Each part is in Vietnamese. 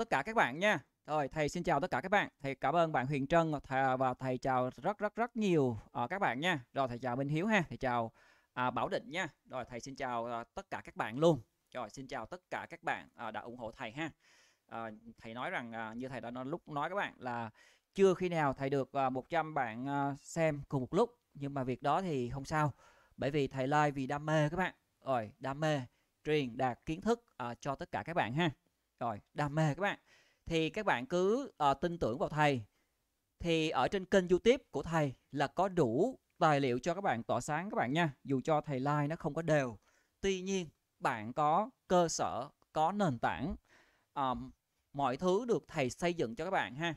tất cả các bạn nha. Rồi, thầy xin chào tất cả các bạn. Thầy cảm ơn bạn Huyền Trân và thầy, và thầy chào rất rất rất nhiều uh, các bạn nha. Rồi thầy chào Minh Hiếu ha, thầy chào uh, Bảo Định nha. Rồi thầy xin chào uh, tất cả các bạn luôn. Rồi xin chào tất cả các bạn uh, đã ủng hộ thầy ha. Uh, thầy nói rằng uh, như thầy đã nói lúc nói các bạn là chưa khi nào thầy được uh, 100 bạn uh, xem cùng một lúc nhưng mà việc đó thì không sao bởi vì thầy like vì đam mê các bạn rồi đam mê truyền đạt kiến thức uh, cho tất cả các bạn ha rồi đam mê các bạn thì các bạn cứ uh, tin tưởng vào thầy thì ở trên kênh youtube của thầy là có đủ tài liệu cho các bạn tỏa sáng các bạn nha dù cho thầy like nó không có đều tuy nhiên bạn có cơ sở có nền tảng um, mọi thứ được thầy xây dựng cho các bạn ha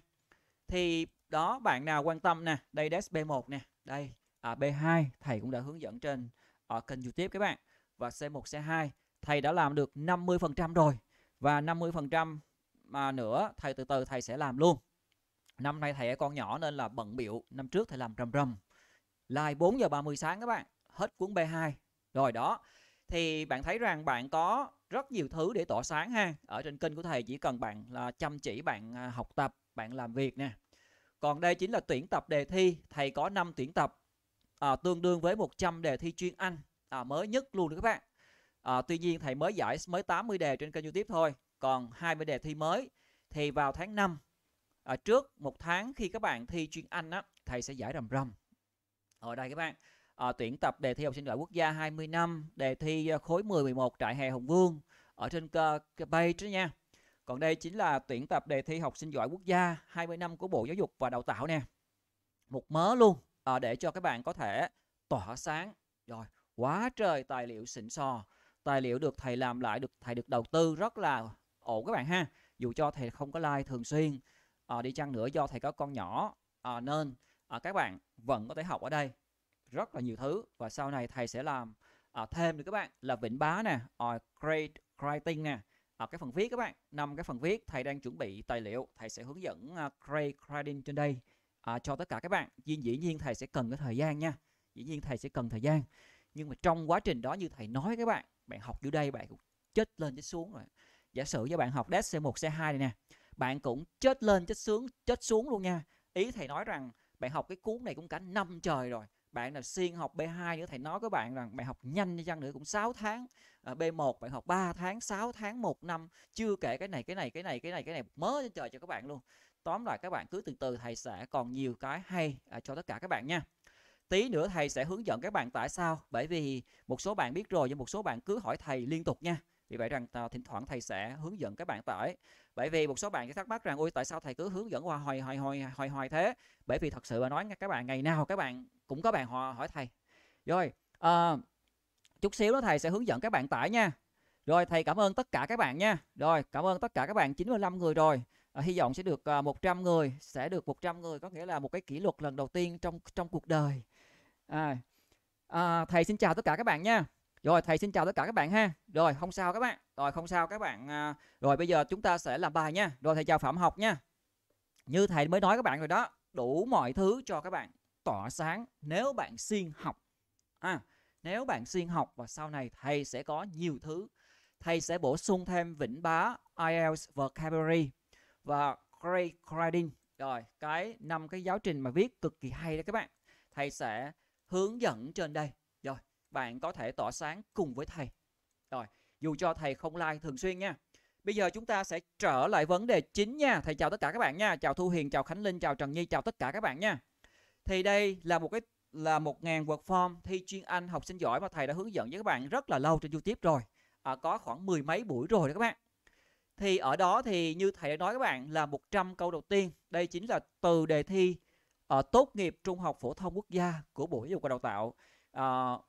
thì đó bạn nào quan tâm nè đây desk B1 nè đây à, B2 thầy cũng đã hướng dẫn trên ở ờ, kênh YouTube các bạn và C1 C2 thầy đã làm được 50% rồi và 50% mà nữa thầy từ từ thầy sẽ làm luôn năm nay thầy con nhỏ nên là bận biệu năm trước thầy làm rầm rầm live 4 giờ 30 sáng các bạn hết cuốn B2 rồi đó thì bạn thấy rằng bạn có rất nhiều thứ để tỏa sáng ha ở trên kênh của thầy chỉ cần bạn là chăm chỉ bạn à, học tập bạn làm việc nè còn đây chính là tuyển tập đề thi thầy có 5 tuyển tập à, tương đương với 100 đề thi chuyên anh à, mới nhất luôn các bạn À, tuy nhiên thầy mới giải mới 80 đề trên kênh YouTube thôi, còn 20 đề thi mới thì vào tháng 5 à, ờ, trước một tháng khi các bạn thi chuyên Anh á, thầy sẽ giải rầm rầm. Ở đây các bạn à, tuyển tập đề thi học sinh giỏi quốc gia 20 năm, đề thi khối 10 11 trại hè Hồng Vương ở trên page đó nha. Còn đây chính là tuyển tập đề thi học sinh giỏi quốc gia 20 năm của Bộ Giáo dục và Đào tạo nè. Một mớ luôn à, để cho các bạn có thể tỏa sáng rồi quá trời tài liệu xịn sò tài liệu được thầy làm lại được thầy được đầu tư rất là ổn các bạn ha dù cho thầy không có like thường xuyên à, đi chăng nữa do thầy có con nhỏ à, nên à, các bạn vẫn có thể học ở đây rất là nhiều thứ và sau này thầy sẽ làm à, thêm được các bạn là vịnh bá nè à, create writing nè ở cái phần viết các bạn năm cái phần viết thầy đang chuẩn bị tài liệu thầy sẽ hướng dẫn à, writing trên đây à, cho tất cả các bạn dĩ, dĩ nhiên thầy sẽ cần cái thời gian nha dĩ nhiên thầy sẽ cần thời gian nhưng mà trong quá trình đó như thầy nói các bạn bạn học dưới đây bạn cũng chết lên chết xuống rồi giả sử cho bạn học dash C1 C2 này nè bạn cũng chết lên chết xuống chết xuống luôn nha ý thầy nói rằng bạn học cái cuốn này cũng cả năm trời rồi bạn là xuyên học B2 nữa thầy nói với bạn rằng bạn học nhanh như chăng nữa cũng 6 tháng à, B1 bạn học 3 tháng 6 tháng 1 năm chưa kể cái này cái này cái này cái này cái này mớ trên trời cho các bạn luôn tóm lại các bạn cứ từ từ thầy sẽ còn nhiều cái hay à, cho tất cả các bạn nha Tí nữa thầy sẽ hướng dẫn các bạn tại sao bởi vì một số bạn biết rồi nhưng một số bạn cứ hỏi thầy liên tục nha. Vì vậy rằng à, thỉnh thoảng thầy sẽ hướng dẫn các bạn tải. Bởi vì một số bạn sẽ thắc mắc rằng ôi tại sao thầy cứ hướng dẫn hoài hoài hoài hoài hoài, hoài thế? Bởi vì thật sự mà nói các bạn ngày nào các bạn cũng có bạn họ hỏi thầy. Rồi, à, chút xíu đó thầy sẽ hướng dẫn các bạn tải nha. Rồi thầy cảm ơn tất cả các bạn nha. Rồi, cảm ơn tất cả các bạn 95 người rồi. À, hy vọng sẽ được 100 ờ, người, sẽ được 100 người có nghĩa là một cái kỷ lục lần đầu tiên trong trong cuộc đời à, à, thầy xin chào tất cả các bạn nha rồi thầy xin chào tất cả các bạn ha rồi không sao các bạn rồi không sao các bạn à, rồi bây giờ chúng ta sẽ làm bài nha rồi thầy chào phạm học nha như thầy mới nói các bạn rồi đó đủ mọi thứ cho các bạn tỏa sáng nếu bạn siêng học à, nếu bạn siêng học và sau này thầy sẽ có nhiều thứ thầy sẽ bổ sung thêm vĩnh bá IELTS vocabulary và grade grading rồi cái năm cái giáo trình mà viết cực kỳ hay đó các bạn thầy sẽ hướng dẫn trên đây rồi bạn có thể tỏa sáng cùng với thầy rồi dù cho thầy không like thường xuyên nha bây giờ chúng ta sẽ trở lại vấn đề chính nha thầy chào tất cả các bạn nha chào thu hiền chào khánh linh chào trần nhi chào tất cả các bạn nha thì đây là một cái là một ngàn work form thi chuyên Anh học sinh giỏi mà thầy đã hướng dẫn với các bạn rất là lâu trên YouTube rồi. À, có khoảng mười mấy buổi rồi đó các bạn. Thì ở đó thì như thầy đã nói các bạn là 100 câu đầu tiên. Đây chính là từ đề thi uh, tốt nghiệp trung học phổ thông quốc gia của Bộ Giáo dục và Đào tạo uh,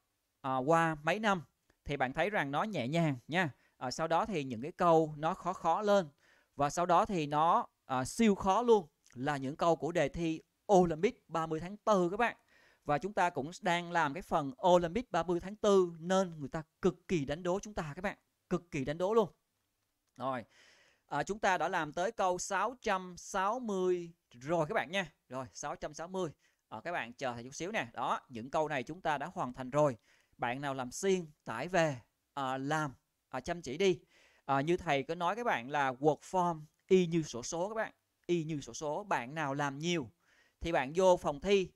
uh, qua mấy năm thì bạn thấy rằng nó nhẹ nhàng nha. Uh, sau đó thì những cái câu nó khó khó lên và sau đó thì nó uh, siêu khó luôn là những câu của đề thi Olympic 30 tháng 4 các bạn. Và chúng ta cũng đang làm cái phần Olympic 30 tháng 4 nên người ta cực kỳ đánh đố chúng ta các bạn, cực kỳ đánh đố luôn. Rồi à, chúng ta đã làm tới câu 660 rồi các bạn nha. Rồi 660. À, ờ, các bạn chờ thầy chút xíu nè. Đó, những câu này chúng ta đã hoàn thành rồi. Bạn nào làm xiên tải về à, làm à, chăm chỉ đi. À, như thầy có nói các bạn là form y như sổ số các bạn. Y như sổ số, bạn nào làm nhiều thì bạn vô phòng thi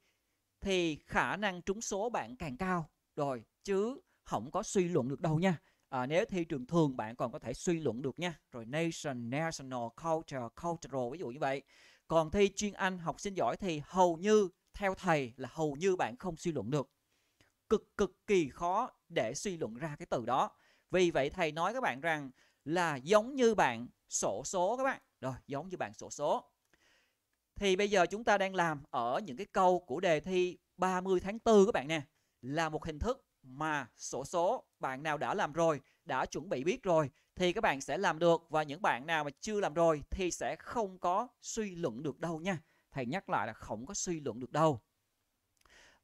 thì khả năng trúng số bạn càng cao. Rồi chứ không có suy luận được đâu nha à, nếu thi trường thường bạn còn có thể suy luận được nha rồi nation national culture cultural ví dụ như vậy còn thi chuyên anh học sinh giỏi thì hầu như theo thầy là hầu như bạn không suy luận được cực cực kỳ khó để suy luận ra cái từ đó vì vậy thầy nói các bạn rằng là giống như bạn sổ số các bạn rồi giống như bạn sổ số thì bây giờ chúng ta đang làm ở những cái câu của đề thi 30 tháng 4 các bạn nè là một hình thức mà sổ số bạn nào đã làm rồi, đã chuẩn bị biết rồi thì các bạn sẽ làm được và những bạn nào mà chưa làm rồi thì sẽ không có suy luận được đâu nha. Thầy nhắc lại là không có suy luận được đâu.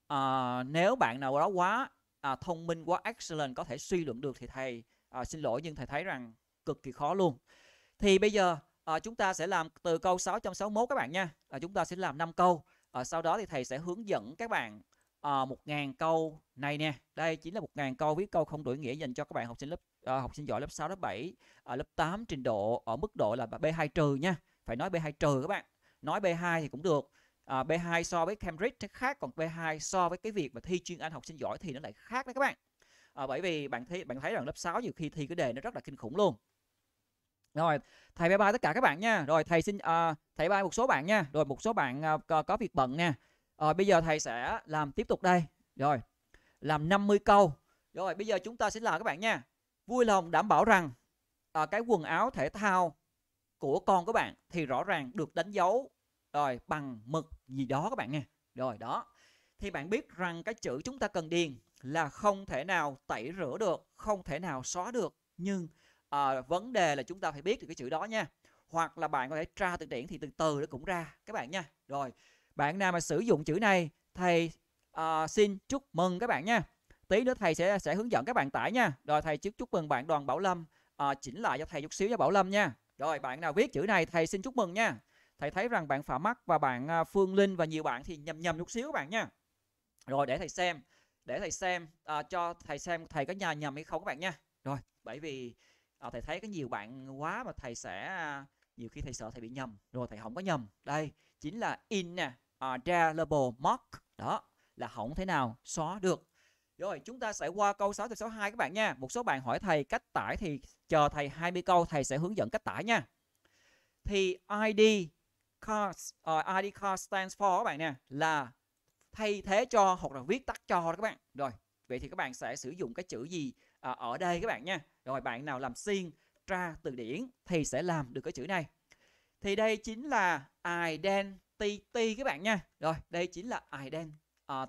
À, nếu bạn nào đó quá à, thông minh quá excellent có thể suy luận được thì thầy à, xin lỗi nhưng thầy thấy rằng cực kỳ khó luôn. Thì bây giờ à, chúng ta sẽ làm từ câu 661 các bạn nha. À, chúng ta sẽ làm 5 câu. À, sau đó thì thầy sẽ hướng dẫn các bạn Ờ, à, 1.000 câu này nè đây chính là 1.000 câu viết câu không đổi nghĩa dành cho các bạn học sinh lớp à, học sinh giỏi lớp 6 lớp 7 à, ờ, lớp 8 trình độ ở mức độ là B2 trừ nha phải nói B2 trừ các bạn nói B2 thì cũng được à, B2 so với Cambridge khác còn B2 so với cái việc mà thi chuyên Anh học sinh giỏi thì nó lại khác đấy các bạn à, bởi vì bạn thấy bạn thấy rằng lớp 6 nhiều khi thi cái đề nó rất là kinh khủng luôn rồi thầy bye bye tất cả các bạn nha rồi thầy xin uh, thầy bye một số bạn nha rồi một số bạn uh, có, có việc bận nha rồi bây giờ thầy sẽ làm tiếp tục đây. Rồi, làm 50 câu. Rồi bây giờ chúng ta sẽ làm các bạn nha. Vui lòng đảm bảo rằng à, cái quần áo thể thao của con các bạn thì rõ ràng được đánh dấu rồi bằng mực gì đó các bạn nha. Rồi đó. Thì bạn biết rằng cái chữ chúng ta cần điền là không thể nào tẩy rửa được, không thể nào xóa được. Nhưng à, vấn đề là chúng ta phải biết được cái chữ đó nha. Hoặc là bạn có thể tra từ điển thì từ từ nó cũng ra các bạn nha. Rồi. Bạn nào mà sử dụng chữ này, thầy uh, xin chúc mừng các bạn nha. Tí nữa thầy sẽ sẽ hướng dẫn các bạn tải nha. Rồi thầy chúc chúc mừng bạn Đoàn Bảo Lâm uh, chỉnh lại cho thầy chút xíu cho Bảo Lâm nha. Rồi bạn nào viết chữ này thầy xin chúc mừng nha. Thầy thấy rằng bạn Phạm mắt và bạn ờ, Phương Linh và nhiều bạn thì nhầm nhầm chút xíu các bạn nha. Rồi để thầy xem, để thầy xem uh, cho thầy xem thầy có nhà nhầm hay không các bạn nha. Rồi, bởi vì uh, thầy thấy có nhiều bạn quá mà thầy sẽ uh, nhiều khi thầy sợ thầy bị nhầm rồi thầy không có nhầm đây chính là in nè uh, Delible Mark đó là không thể nào xóa được rồi chúng ta sẽ qua câu 6 từ 62 các bạn nha một số bạn hỏi thầy cách tải thì chờ thầy 20 câu thầy sẽ hướng dẫn cách tải nha thì ID card uh, ờ, ID card stands for các bạn nè là thay thế cho hoặc là viết tắt cho đó các bạn rồi vậy thì các bạn sẽ sử dụng cái chữ gì à, ở đây các bạn nha rồi bạn nào làm xuyên tra từ điển thì sẽ làm được cái chữ này thì đây chính là ident identity các bạn nha rồi đây chính là ident uh,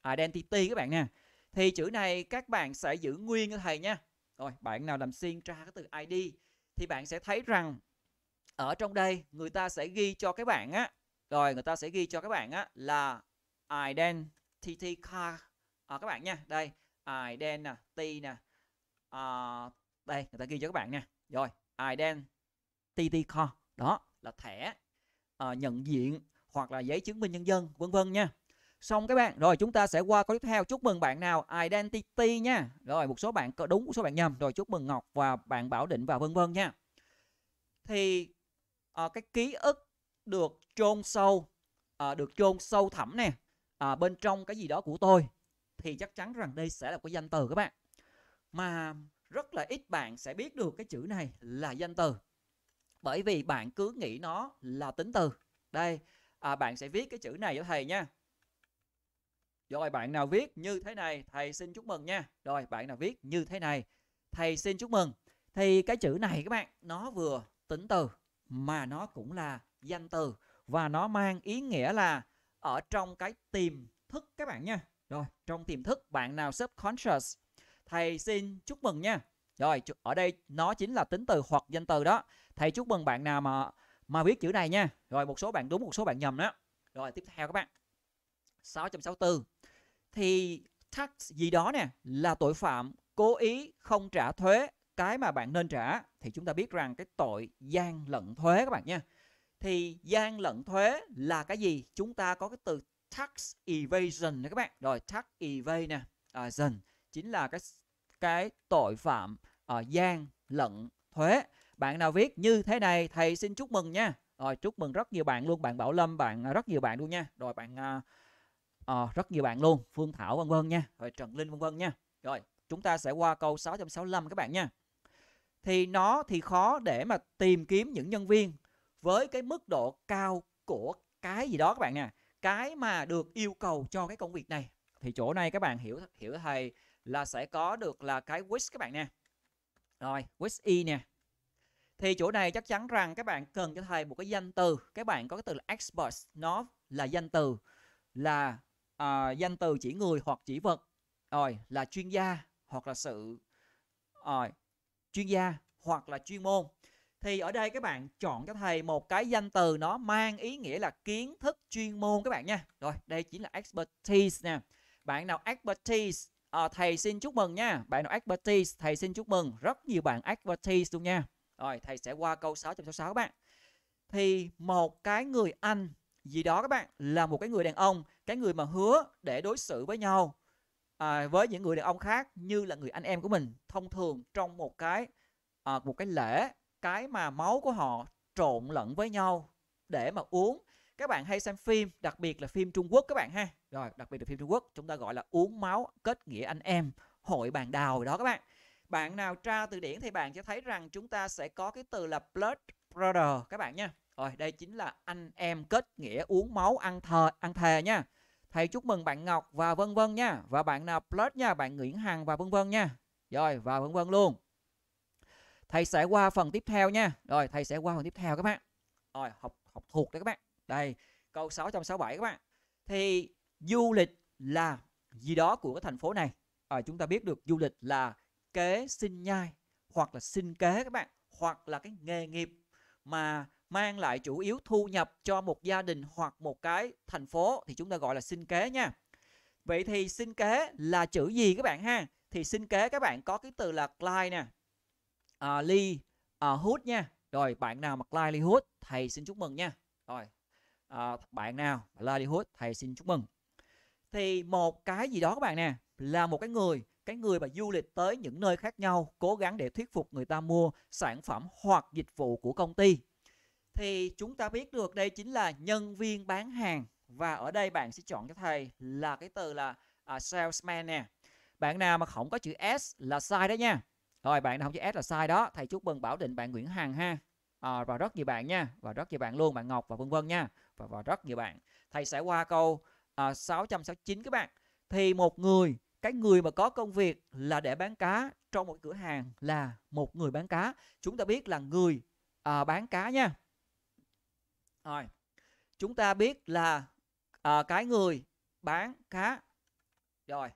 à, identity các bạn nha thì chữ này các bạn sẽ giữ nguyên cho thầy nha rồi bạn nào làm xuyên tra cái từ id thì bạn sẽ thấy rằng ở trong đây người ta sẽ ghi cho các bạn á rồi người ta sẽ ghi cho các bạn á là identity card à, các bạn nha đây ident nè t nè à, đây người ta ghi cho các bạn nha rồi identity card đó là thẻ à, nhận diện hoặc là giấy chứng minh nhân dân vân vân nha xong các bạn rồi chúng ta sẽ qua câu tiếp theo chúc mừng bạn nào identity nha rồi một số bạn có đúng một số bạn nhầm rồi chúc mừng ngọc và bạn bảo định và vân vân nha thì à, cái ký ức được chôn sâu à, được chôn sâu thẳm nè à, bên trong cái gì đó của tôi thì chắc chắn rằng đây sẽ là cái danh từ các bạn mà rất là ít bạn sẽ biết được cái chữ này là danh từ bởi vì bạn cứ nghĩ nó là tính từ đây à, bạn sẽ viết cái chữ này cho thầy nha rồi bạn nào viết như thế này thầy xin chúc mừng nha rồi bạn nào viết như thế này thầy xin chúc mừng thì cái chữ này các bạn nó vừa tính từ mà nó cũng là danh từ và nó mang ý nghĩa là ở trong cái tiềm thức các bạn nha rồi trong tiềm thức bạn nào subconscious thầy xin chúc mừng nha rồi ở đây nó chính là tính từ hoặc danh từ đó thầy chúc mừng bạn nào mà mà viết chữ này nha rồi một số bạn đúng một số bạn nhầm đó rồi tiếp theo các bạn 664 thì tax gì đó nè là tội phạm cố ý không trả thuế cái mà bạn nên trả thì chúng ta biết rằng cái tội gian lận thuế các bạn nha thì gian lận thuế là cái gì chúng ta có cái từ tax evasion nè các bạn rồi tax evasion nè à, chính là cái cái tội phạm à, gian lận thuế bạn nào viết như thế này thầy xin chúc mừng nha rồi chúc mừng rất nhiều bạn luôn bạn bảo lâm bạn à, rất nhiều bạn luôn nha rồi bạn uh, uh, rất nhiều bạn luôn phương thảo vân vân nha rồi trần linh vân vân nha rồi chúng ta sẽ qua câu 665 các bạn nha thì nó thì khó để mà tìm kiếm những nhân viên với cái mức độ cao của cái gì đó các bạn nè cái mà được yêu cầu cho cái công việc này thì chỗ này các bạn hiểu hiểu thầy là sẽ có được là cái wish các bạn nè rồi wish y nè thì chỗ này chắc chắn rằng các bạn cần cho thầy một cái danh từ các bạn có cái từ là expert nó là danh từ là uh, danh từ chỉ người hoặc chỉ vật rồi là chuyên gia hoặc là sự rồi chuyên gia hoặc là chuyên môn thì ở đây các bạn chọn cho thầy một cái danh từ nó mang ý nghĩa là kiến thức chuyên môn các bạn nha rồi đây chính là expertise nè bạn nào expertise à, thầy xin chúc mừng nha bạn nào expertise thầy xin chúc mừng rất nhiều bạn expertise luôn nha rồi thầy sẽ qua câu 666 các bạn. Thì một cái người anh gì đó các bạn là một cái người đàn ông, cái người mà hứa để đối xử với nhau à, với những người đàn ông khác như là người anh em của mình thông thường trong một cái à, một cái lễ cái mà máu của họ trộn lẫn với nhau để mà uống các bạn hay xem phim đặc biệt là phim Trung Quốc các bạn ha rồi đặc biệt là phim Trung Quốc chúng ta gọi là uống máu kết nghĩa anh em hội bàn đào đó các bạn bạn nào tra từ điển thì bạn sẽ thấy rằng chúng ta sẽ có cái từ là blood brother các bạn nha rồi đây chính là anh em kết nghĩa uống máu ăn thờ ăn thề nha thầy chúc mừng bạn Ngọc và vân vân nha và bạn nào blood nha bạn Nguyễn Hằng và vân vân nha rồi và vân vân luôn thầy sẽ qua phần tiếp theo nha rồi thầy sẽ qua phần tiếp theo các bạn rồi học học thuộc đấy các bạn đây câu 667 các bạn thì du lịch là gì đó của cái thành phố này à, chúng ta biết được du lịch là kế sinh nhai hoặc là sinh kế các bạn hoặc là cái nghề nghiệp mà mang lại chủ yếu thu nhập cho một gia đình hoặc một cái thành phố thì chúng ta gọi là sinh kế nha. Vậy thì sinh kế là chữ gì các bạn ha? Thì sinh kế các bạn có cái từ là Clyde nè, uh, Lee uh, Hood nha. Rồi bạn nào mà Clyde Lee hút thầy xin chúc mừng nha. Rồi uh, bạn nào Clyde Lee hút thầy xin chúc mừng. Thì một cái gì đó các bạn nè là một cái người cái người mà du lịch tới những nơi khác nhau cố gắng để thuyết phục người ta mua sản phẩm hoặc dịch vụ của công ty thì chúng ta biết được đây chính là nhân viên bán hàng và ở đây bạn sẽ chọn cho thầy là cái từ là uh, salesman nè bạn nào mà không có chữ s là sai đó nha rồi bạn nào không chữ s là sai đó thầy chúc mừng bảo định bạn nguyễn hằng ha à, và rất nhiều bạn nha và rất nhiều bạn luôn bạn ngọc và vân vân nha và, và rất nhiều bạn thầy sẽ qua câu à, uh, 669 các bạn thì một người cái người mà có công việc là để bán cá trong một cửa hàng là một người bán cá chúng ta biết là người à, bán cá nha rồi chúng ta biết là à, cái người bán cá rồi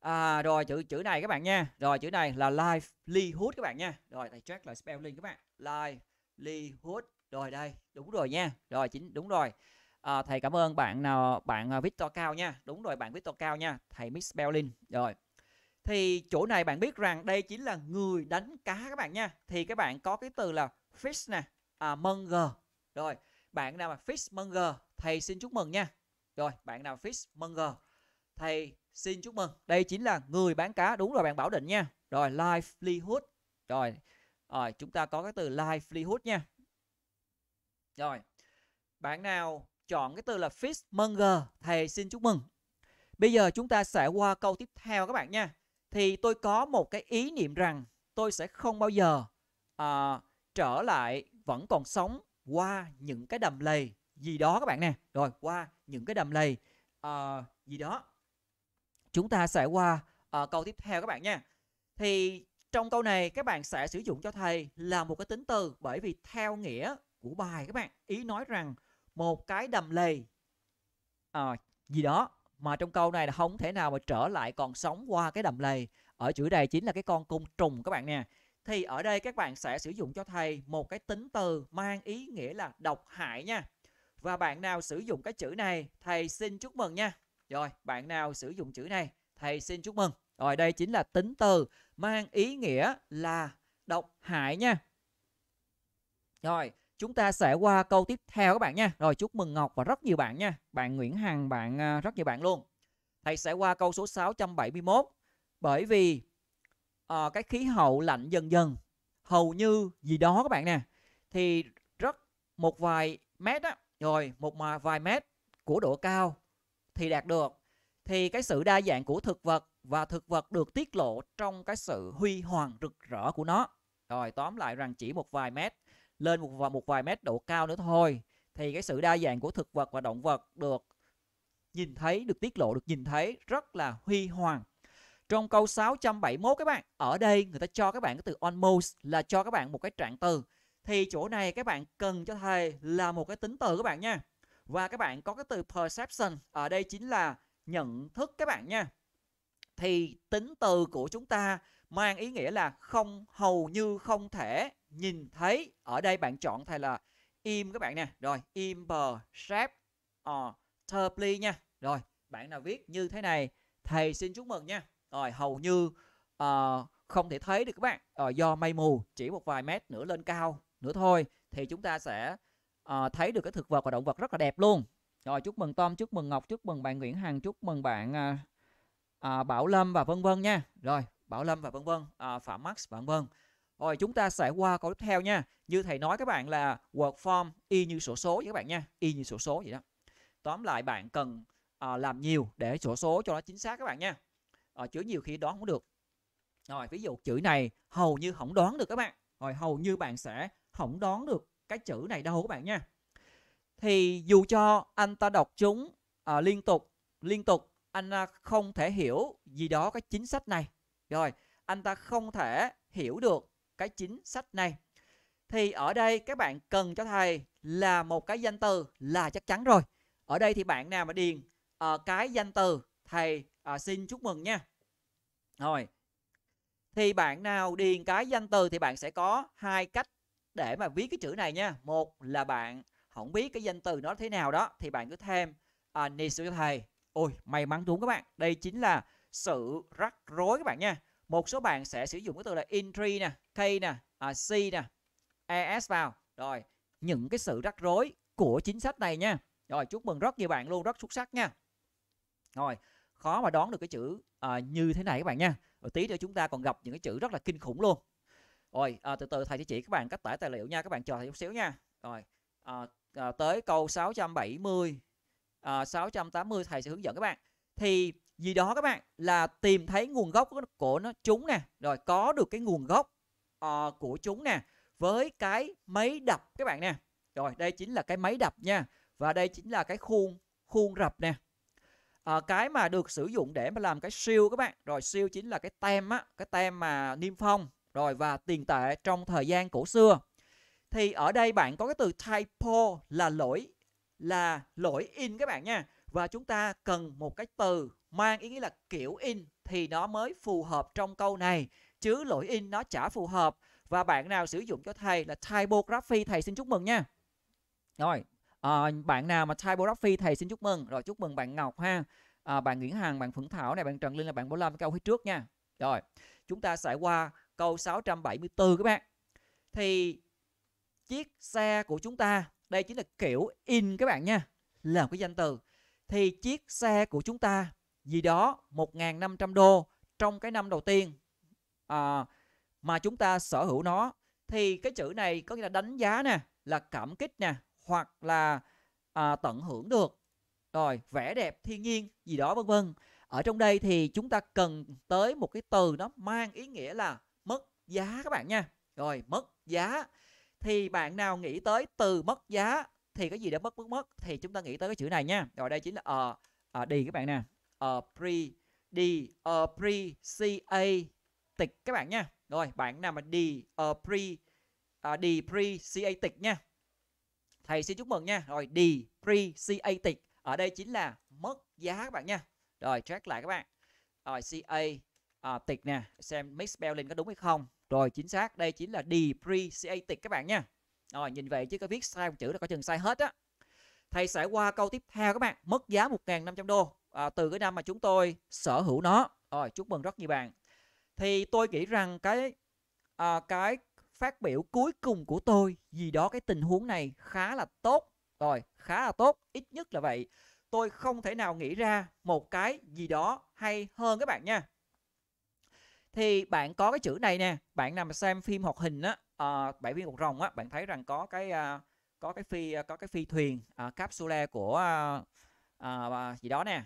à, rồi chữ chữ này các bạn nha rồi chữ này là livelihood các bạn nha rồi thầy check lại spelling các bạn livelihood rồi đây đúng rồi nha rồi chính đúng rồi à, thầy cảm ơn bạn nào bạn ờ, Victor Cao nha đúng rồi bạn Victor Cao nha thầy Miss Berlin rồi thì chỗ này bạn biết rằng đây chính là người đánh cá các bạn nha thì các bạn có cái từ là fish nè à, monger rồi bạn nào mà fish monger thầy xin chúc mừng nha rồi bạn nào fish monger thầy xin chúc mừng đây chính là người bán cá đúng rồi bạn bảo định nha rồi livelihood rồi rồi chúng ta có cái từ livelihood nha rồi bạn nào chọn cái từ là fishmonger thầy xin chúc mừng bây giờ chúng ta sẽ qua câu tiếp theo các bạn nha thì tôi có một cái ý niệm rằng tôi sẽ không bao giờ uh, trở lại vẫn còn sống qua những cái đầm lầy gì đó các bạn nè rồi qua những cái đầm lầy uh, gì đó chúng ta sẽ qua uh, câu tiếp theo các bạn nha thì trong câu này các bạn sẽ sử dụng cho thầy là một cái tính từ bởi vì theo nghĩa của bài các bạn ý nói rằng một cái đầm lầy à, gì đó mà trong câu này là không thể nào mà trở lại còn sống qua cái đầm lầy ở chữ này chính là cái con côn trùng các bạn nè thì ở đây các bạn sẽ sử dụng cho thầy một cái tính từ mang ý nghĩa là độc hại nha và bạn nào sử dụng cái chữ này thầy xin chúc mừng nha rồi bạn nào sử dụng chữ này thầy xin chúc mừng rồi đây chính là tính từ mang ý nghĩa là độc hại nha rồi chúng ta sẽ qua câu tiếp theo các bạn nha rồi chúc mừng Ngọc và rất nhiều bạn nha bạn Nguyễn Hằng bạn à, rất nhiều bạn luôn thầy sẽ qua câu số 671 bởi vì uh, cái khí hậu lạnh dần dần hầu như gì đó các bạn nè thì rất một vài mét á rồi một vài mét của độ cao thì đạt được thì cái sự đa dạng của thực vật và thực vật được tiết lộ trong cái sự huy hoàng rực rỡ của nó rồi tóm lại rằng chỉ một vài mét lên một vài, một vài mét độ cao nữa thôi thì cái sự đa dạng của thực vật và động vật được nhìn thấy, được tiết lộ, được nhìn thấy rất là huy hoàng. Trong câu 671 các bạn, ở đây người ta cho các bạn cái từ almost là cho các bạn một cái trạng từ. Thì chỗ này các bạn cần cho thầy là một cái tính từ các bạn nha. Và các bạn có cái từ perception, ở đây chính là nhận thức các bạn nha. Thì tính từ của chúng ta mang ý nghĩa là không hầu như không thể nhìn thấy ở đây bạn chọn thay là im các bạn nè rồi imperceptibly ờ, nha rồi bạn nào viết như thế này thầy xin chúc mừng nha rồi hầu như uh, không thể thấy được các bạn ờ, do mây mù chỉ một vài mét nữa lên cao nữa thôi thì chúng ta sẽ uh, thấy được cái thực vật và động vật rất là đẹp luôn rồi chúc mừng Tom chúc mừng Ngọc chúc mừng bạn Nguyễn Hằng chúc mừng bạn uh, uh, Bảo Lâm và vân vân nha rồi Bảo Lâm và vân vân uh, Phạm Max vân vân rồi chúng ta sẽ qua câu tiếp theo nha. Như thầy nói các bạn là form y như sổ số các bạn nha, y như sổ số vậy đó. Tóm lại bạn cần à, làm nhiều để sổ số cho nó chính xác các bạn nha. À, chữ nhiều khi đoán cũng được. Rồi ví dụ chữ này hầu như không đoán được các bạn. Rồi hầu như bạn sẽ không đoán được cái chữ này đâu các bạn nha. Thì dù cho anh ta đọc chúng à, liên tục liên tục anh à, không thể hiểu gì đó cái chính sách này. Rồi anh ta không thể hiểu được cái chính sách này. Thì ở đây các bạn cần cho thầy là một cái danh từ là chắc chắn rồi. Ở đây thì bạn nào mà điền uh, cái danh từ thầy uh, xin chúc mừng nha. Rồi. Thì bạn nào điền cái danh từ thì bạn sẽ có hai cách để mà viết cái chữ này nha. Một là bạn không biết cái danh từ nó thế nào đó thì bạn cứ thêm uh, ờ, nisu cho thầy. Ôi may mắn đúng các bạn. Đây chính là sự rắc rối các bạn nha một số bạn sẽ sử dụng cái từ là entry nè k nè à, c nè es vào rồi những cái sự rắc rối của chính sách này nha rồi chúc mừng rất nhiều bạn luôn rất xuất sắc nha rồi khó mà đoán được cái chữ à, như thế này các bạn nha rồi tí nữa chúng ta còn gặp những cái chữ rất là kinh khủng luôn rồi à, từ từ thầy sẽ chỉ các bạn cách tải tài liệu nha các bạn chờ thầy chút xíu nha rồi à, à, tới câu 670 à, 680 thầy sẽ hướng dẫn các bạn thì vì đó các bạn là tìm thấy nguồn gốc của nó chúng nè rồi có được cái nguồn gốc uh, của chúng nè với cái máy đập các bạn nè rồi đây chính là cái máy đập nha và đây chính là cái khuôn khuôn rập nè à, cái mà được sử dụng để mà làm cái siêu các bạn rồi siêu chính là cái tem á cái tem mà niêm phong rồi và tiền tệ trong thời gian cổ xưa thì ở đây bạn có cái từ typo là lỗi là lỗi in các bạn nha và chúng ta cần một cái từ mang ý nghĩa là kiểu in thì nó mới phù hợp trong câu này chứ lỗi in nó chả phù hợp và bạn nào sử dụng cho thầy là typography thầy xin chúc mừng nha rồi à, bạn nào mà typography thầy xin chúc mừng rồi chúc mừng bạn ngọc ha à, bạn nguyễn hằng bạn phượng thảo này bạn trần linh là bạn bảo lâm câu phía trước nha rồi chúng ta sẽ qua câu 674 các bạn thì chiếc xe của chúng ta đây chính là kiểu in các bạn nha là cái danh từ thì chiếc xe của chúng ta gì đó 1.500 đô trong cái năm đầu tiên à, mà chúng ta sở hữu nó thì cái chữ này có nghĩa là đánh giá nè là cảm kích nè hoặc là à, tận hưởng được rồi vẻ đẹp thiên nhiên gì đó vân vân ở trong đây thì chúng ta cần tới một cái từ nó mang ý nghĩa là mất giá các bạn nha rồi mất giá thì bạn nào nghĩ tới từ mất giá thì cái gì đã mất mất mất thì chúng ta nghĩ tới cái chữ này nha rồi đây chính là ờ à, đi các bạn nè pre appreciate appreciate tịch các bạn nha rồi bạn nào mà đi appreciate à, uh, tịch nha thầy xin chúc mừng nha rồi pre tịch ở đây chính là mất giá các bạn nha rồi check lại các bạn rồi ca à, tịch nè xem mix spelling có đúng hay không rồi chính xác đây chính là pre tịch các bạn nha rồi nhìn vậy chứ có viết sai một chữ là có chừng sai hết á thầy sẽ qua câu tiếp theo các bạn mất giá 1.500 đô à, từ cái năm mà chúng tôi sở hữu nó rồi chúc mừng rất nhiều bạn thì tôi nghĩ rằng cái à, cái phát biểu cuối cùng của tôi gì đó cái tình huống này khá là tốt rồi khá là tốt ít nhất là vậy tôi không thể nào nghĩ ra một cái gì đó hay hơn các bạn nha thì bạn có cái chữ này nè bạn nằm xem phim hoạt hình á à, bảy viên cột rồng á bạn thấy rằng có cái à, có cái phi có cái phi thuyền à, capsule của à, à, gì đó nè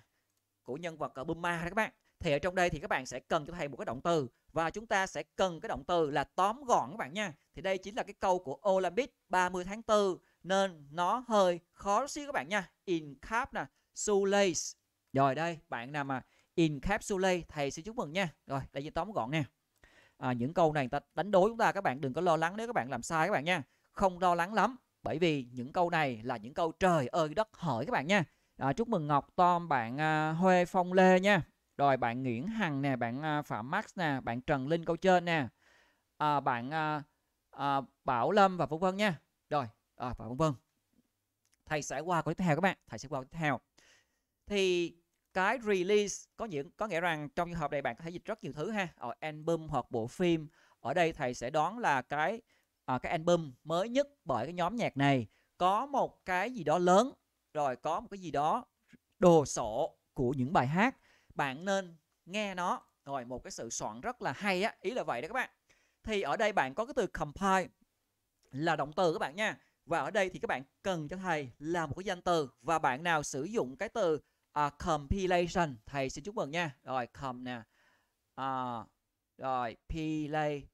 của nhân vật ở Buma các bạn thì ở trong đây thì các bạn sẽ cần cho thầy một cái động từ và chúng ta sẽ cần cái động từ là tóm gọn các bạn nha thì đây chính là cái câu của Olympic 30 tháng 4 nên nó hơi khó xíu các bạn nha encap nè sulace rồi đây bạn nào mà encapsulate thầy xin chúc mừng nha rồi đây là tóm gọn nha, à, những câu này ta đánh đối chúng ta các bạn đừng có lo lắng nếu các bạn làm sai các bạn nha không lo lắng lắm bởi vì những câu này là những câu trời ơi đất hỏi các bạn nha à, chúc mừng ngọc tom bạn à, huê phong lê nha rồi bạn nguyễn hằng nè bạn à, phạm max nè bạn trần linh câu trên nè à, bạn à, à, bảo lâm và vân vân nha rồi à, và vân vân thầy sẽ qua câu tiếp theo các bạn thầy sẽ qua câu tiếp theo thì cái release có những có nghĩa rằng trong trường hợp này bạn có thể dịch rất nhiều thứ ha ở album hoặc bộ phim ở đây thầy sẽ đoán là cái à, cái album mới nhất bởi cái nhóm nhạc này có một cái gì đó lớn rồi có một cái gì đó đồ sộ của những bài hát bạn nên nghe nó rồi một cái sự soạn rất là hay á ý là vậy đó các bạn thì ở đây bạn có cái từ compile là động từ các bạn nha và ở đây thì các bạn cần cho thầy là một cái danh từ và bạn nào sử dụng cái từ uh, compilation thầy xin chúc mừng nha rồi com nè uh, rồi play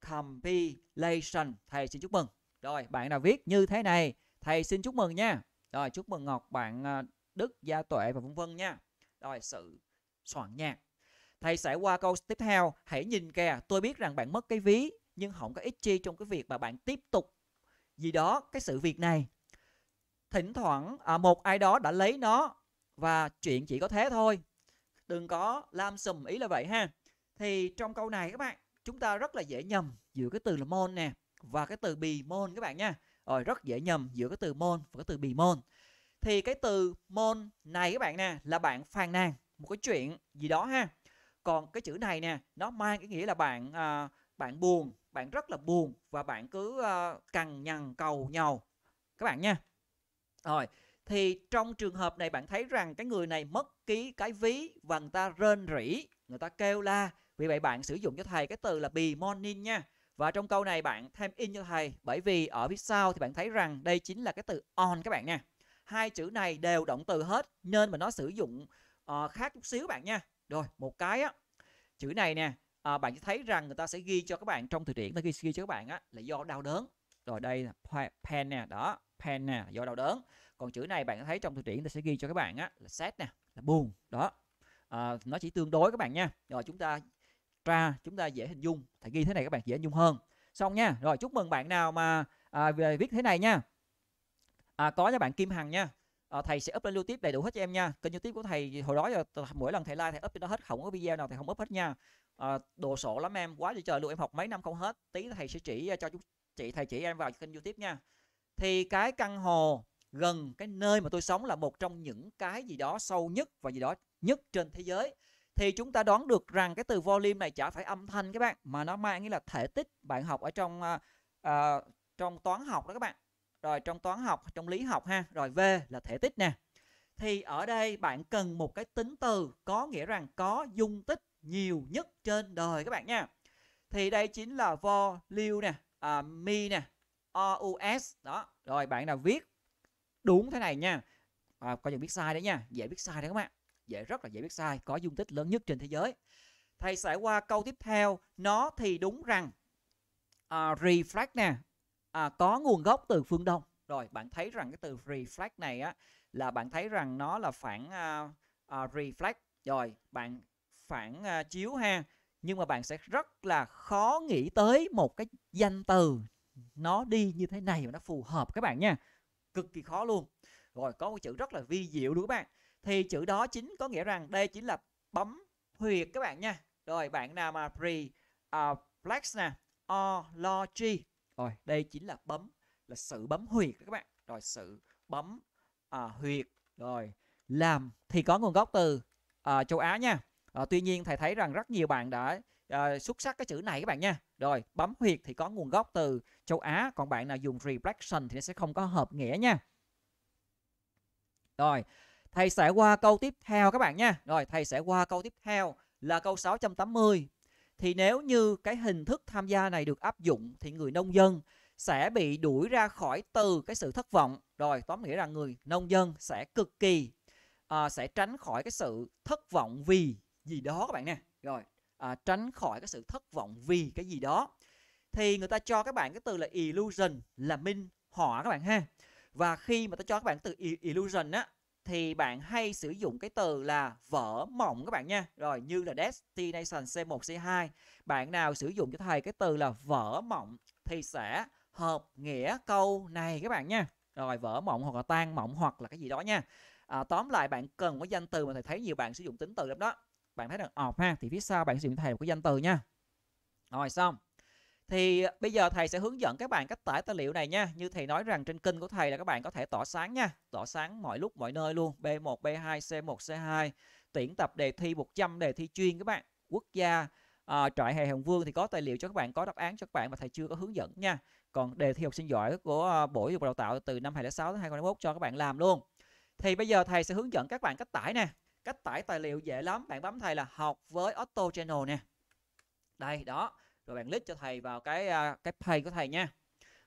compilation thầy xin chúc mừng rồi bạn nào viết như thế này thầy xin chúc mừng nha rồi chúc mừng Ngọc bạn ờ, Đức Gia Tuệ và vân vân nha. Rồi sự soạn nhạc. Thầy sẽ qua câu tiếp theo. Hãy nhìn kìa, tôi biết rằng bạn mất cái ví nhưng không có ích chi trong cái việc mà bạn tiếp tục gì đó cái sự việc này. Thỉnh thoảng à, một ai đó đã lấy nó và chuyện chỉ có thế thôi. Đừng có lam sùm ý là vậy ha. Thì trong câu này các bạn, chúng ta rất là dễ nhầm giữa cái từ là môn nè và cái từ bì môn các bạn nha rồi rất dễ nhầm giữa cái từ môn và cái từ bì môn thì cái từ môn này các bạn nè là bạn phàn nàn một cái chuyện gì đó ha còn cái chữ này nè nó mang cái nghĩa là bạn à, bạn buồn bạn rất là buồn và bạn cứ à, cằn nhằn cầu nhau các bạn nha rồi thì trong trường hợp này bạn thấy rằng cái người này mất ký cái ví và người ta rên rỉ người ta kêu la vì vậy bạn sử dụng cho thầy cái từ là bì monin nha và trong câu này bạn thêm in cho thầy bởi vì ở phía sau thì bạn thấy rằng đây chính là cái từ on các bạn nha. Hai chữ này đều động từ hết nên mà nó sử dụng uh, khác chút xíu bạn nha. Rồi, một cái á chữ này nè, uh, bạn sẽ thấy rằng người ta sẽ ghi cho các bạn trong từ điển người ta ghi, ghi cho các bạn á là do đau đớn. Rồi đây là pen nè, đó, pen nè, do đau đớn. Còn chữ này bạn thấy trong từ điển ta sẽ ghi cho các bạn á là sad nè, là buồn, đó. À, nó chỉ tương đối các bạn nha. Rồi chúng ta ra chúng ta dễ hình dung thầy ghi thế này các bạn dễ hình dung hơn xong nha rồi chúc mừng bạn nào mà à, về viết thế này nha à, có cho bạn Kim Hằng nha à, thầy sẽ up lên YouTube đầy đủ hết cho em nha kênh YouTube của thầy hồi đó giờ mỗi lần thầy like thầy up cho nó hết không có video nào thầy không up hết nha à, đồ sổ lắm em quá trời luôn em học mấy năm không hết tí thầy sẽ chỉ à, cho chú chị thầy chỉ em vào kênh YouTube nha thì cái căn hồ gần cái nơi mà tôi sống là một trong những cái gì đó sâu nhất và gì đó nhất trên thế giới thì chúng ta đoán được rằng cái từ volume này chả phải âm thanh các bạn mà nó mang nghĩa là thể tích bạn học ở trong uh, uh, trong toán học đó các bạn rồi trong toán học trong lý học ha rồi v là thể tích nè thì ở đây bạn cần một cái tính từ có nghĩa rằng có dung tích nhiều nhất trên đời các bạn nha thì đây chính là volume nè à, mi nè rus đó rồi bạn nào viết đúng thế này nha à, coi chừng viết sai đấy nha dễ viết sai đấy các bạn dễ rất là dễ biết sai có dung tích lớn nhất trên thế giới thầy sẽ qua câu tiếp theo nó thì đúng rằng uh, reflect nè uh, có nguồn gốc từ phương đông rồi bạn thấy rằng cái từ reflect này á là bạn thấy rằng nó là phản uh, uh, reflect rồi bạn phản uh, chiếu ha nhưng mà bạn sẽ rất là khó nghĩ tới một cái danh từ nó đi như thế này mà nó phù hợp các bạn nha cực kỳ khó luôn rồi có một chữ rất là vi diệu đúng không các bạn thì chữ đó chính có nghĩa rằng đây chính là bấm huyệt các bạn nha rồi bạn nào mà pre uh, à, flex nè ology rồi đây chính là bấm là sự bấm huyệt các bạn rồi sự bấm uh, huyệt rồi làm thì có nguồn gốc từ uh, châu Á nha uh, tuy nhiên thầy thấy rằng rất nhiều bạn đã uh, xuất sắc cái chữ này các bạn nha rồi bấm huyệt thì có nguồn gốc từ châu Á còn bạn nào dùng reflection thì nó sẽ không có hợp nghĩa nha rồi Thầy sẽ qua câu tiếp theo các bạn nha. Rồi thầy sẽ qua câu tiếp theo là câu 680. Thì nếu như cái hình thức tham gia này được áp dụng thì người nông dân sẽ bị đuổi ra khỏi từ cái sự thất vọng. Rồi tóm nghĩa là người nông dân sẽ cực kỳ à, sẽ tránh khỏi cái sự thất vọng vì gì đó các bạn nè. Rồi à, tránh khỏi cái sự thất vọng vì cái gì đó. Thì người ta cho các bạn cái từ là illusion là minh họa các bạn ha. Và khi mà ta cho các bạn từ illusion á thì bạn hay sử dụng cái từ là vỡ mộng các bạn nha. Rồi như là destination C1 C2, bạn nào sử dụng cho thầy cái từ là vỡ mộng thì sẽ hợp nghĩa câu này các bạn nha. Rồi vỡ mộng hoặc là tan mộng hoặc là cái gì đó nha. À, tóm lại bạn cần có danh từ mà thầy thấy nhiều bạn sử dụng tính từ lắm đó. Bạn thấy rằng ọp ha thì phía sau bạn sử dụng thầy một cái danh từ nha. Rồi xong. Thì à, bây giờ thầy sẽ hướng dẫn các bạn cách tải tài liệu này nha. Như thầy nói rằng trên kênh của thầy là các bạn có thể tỏa sáng nha. Tỏa sáng mọi lúc mọi nơi luôn. B1, B2, C1, C2. Tuyển tập đề thi 100 đề thi chuyên các bạn. Quốc gia à, trại hè Hồng Vương thì có tài liệu cho các bạn, có đáp án cho các bạn mà thầy chưa có hướng dẫn nha. Còn đề thi học sinh giỏi của à, Bộ Giáo dục Đào tạo từ năm 2006 đến 2021 cho các bạn làm luôn. Thì bây giờ thầy sẽ hướng dẫn các bạn cách tải nè. Cách tải tài liệu dễ lắm, bạn bấm thầy là học với Auto Channel nè. Đây, đó rồi bạn click cho thầy vào cái à, cái pay của thầy nha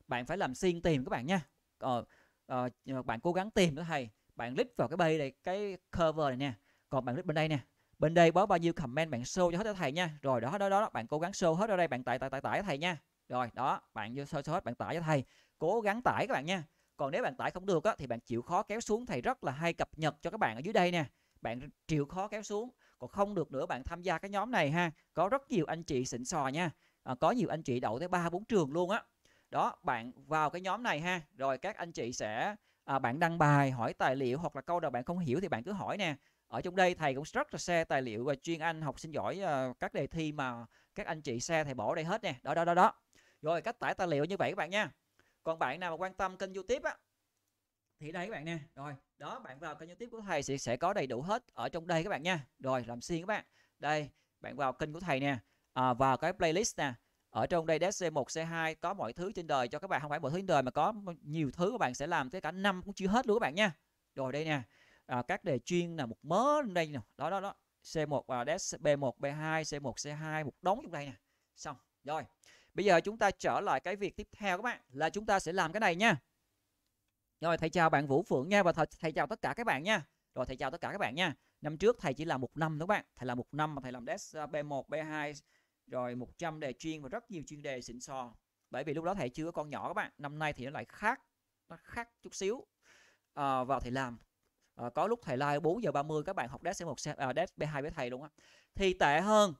bạn phải làm xuyên tìm các bạn nha ờ, ờ, bạn cố gắng tìm cho thầy bạn click vào cái bay này cái cover này nè còn bạn click bên đây nè bên đây báo bao nhiêu comment bạn show cho hết cho thầy nha rồi đó đó đó bạn cố gắng show hết ra đây bạn tải tải tải tải thầy nha rồi đó bạn vô show, show hết bạn tải cho thầy cố gắng tải các bạn nha còn nếu bạn tải không được á, thì bạn chịu khó kéo xuống thầy rất là hay cập nhật cho các bạn ở dưới đây nè bạn chịu khó kéo xuống còn không được nữa bạn tham gia cái nhóm này ha có rất nhiều anh chị xịn sò nha à, có nhiều anh chị đậu tới ba bốn trường luôn á đó bạn vào cái nhóm này ha rồi các anh chị sẽ à, bạn đăng bài hỏi tài liệu hoặc là câu nào bạn không hiểu thì bạn cứ hỏi nè ở trong đây thầy cũng rất là xe tài liệu và chuyên anh học sinh giỏi à, các đề thi mà các anh chị xe thầy bỏ đây hết nè đó đó đó đó rồi cách tải tài liệu như vậy các bạn nha còn bạn nào mà quan tâm kênh youtube á thì đây các bạn nè rồi đó bạn vào kênh youtube của thầy sẽ sẽ có đầy đủ hết ở trong đây các bạn nha rồi làm xuyên các bạn đây bạn vào kênh của thầy nè à, vào cái playlist nè ở trong đây dev C1, C2 có mọi thứ trên đời cho các bạn không phải mọi thứ trên đời mà có nhiều thứ các bạn sẽ làm tới cả năm cũng chưa hết luôn các bạn nha rồi đây nè à, các đề chuyên là một mớ đây nè đó đó đó C1 và dev B1, B2, C1, C2 một đống trong đây nè xong rồi bây giờ chúng ta trở lại cái việc tiếp theo các bạn là chúng ta sẽ làm cái này nha rồi thầy chào bạn Vũ Phượng nha và thầy, thầy chào tất cả các bạn nha rồi thầy chào tất cả các bạn nha năm trước thầy chỉ làm một năm đó các bạn thầy làm một năm mà thầy làm dev B1, B2 rồi 100 đề chuyên và rất nhiều chuyên đề xịn sò bởi vì lúc đó thầy chưa có con nhỏ các bạn năm nay thì nó lại khác nó khác chút xíu à, vào thầy làm à, có lúc thầy like 4 giờ 30 các bạn học desk C1 à, desk B2 với thầy luôn á thì tệ hơn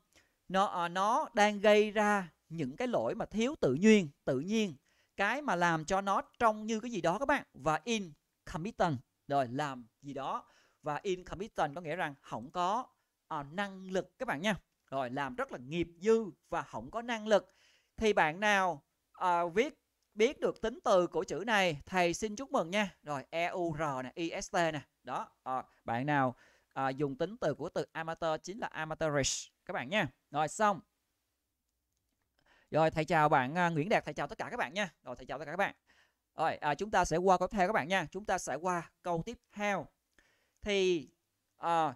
nó à, nó đang gây ra những cái lỗi mà thiếu tự nhiên tự nhiên cái mà làm cho nó trông như cái gì đó các bạn và in commitment rồi làm gì đó và in commitment có nghĩa rằng không có à, năng lực các bạn nha rồi làm rất là nghiệp dư và không có năng lực thì bạn nào à, viết biết được tính từ của chữ này thầy xin chúc mừng nha rồi eur nè ist nè đó à, bạn nào à, dùng tính từ của từ amateur chính là amateurish các bạn nha rồi xong rồi thầy chào bạn à, Nguyễn Đạt thầy chào tất cả các bạn nha rồi thầy chào tất cả các bạn rồi à, chúng ta sẽ qua câu tiếp theo các bạn nha chúng ta sẽ qua câu tiếp theo thì à,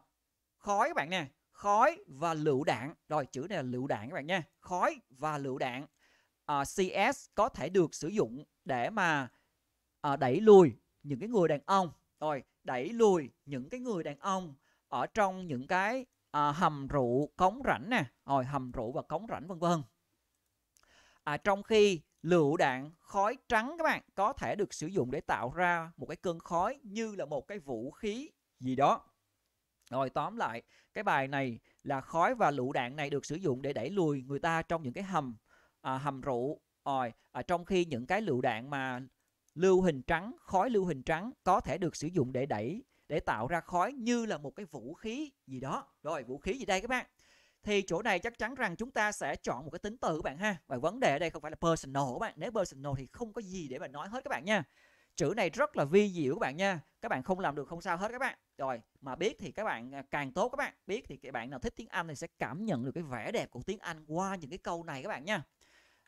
khói các bạn nè khói và lựu đạn rồi chữ này là lựu đạn các bạn nha khói và lựu đạn uh, à, CS có thể được sử dụng để mà uh, đẩy lùi những cái người đàn ông rồi đẩy lùi những cái người đàn ông ở trong những cái uh, hầm rượu cống rãnh nè rồi hầm rượu và cống rãnh vân vân à, trong khi lựu đạn khói trắng các bạn có thể được sử dụng để tạo ra một cái cơn khói như là một cái vũ khí gì đó rồi tóm lại, cái bài này là khói và lựu đạn này được sử dụng để đẩy lùi người ta trong những cái hầm à, hầm rượu. Rồi, à, trong khi những cái lựu đạn mà lưu hình trắng, khói lưu hình trắng có thể được sử dụng để đẩy để tạo ra khói như là một cái vũ khí gì đó. Rồi, vũ khí gì đây các bạn? Thì chỗ này chắc chắn rằng chúng ta sẽ chọn một cái tính từ các bạn ha. Và vấn đề ở đây không phải là personal các bạn. Nếu personal thì không có gì để mà nói hết các bạn nha chữ này rất là vi diệu các bạn nha các bạn không làm được không sao hết các bạn rồi mà biết thì các bạn à, càng tốt các bạn biết thì các bạn nào thích tiếng Anh thì sẽ cảm nhận được cái vẻ đẹp của tiếng Anh qua những cái câu này các bạn nha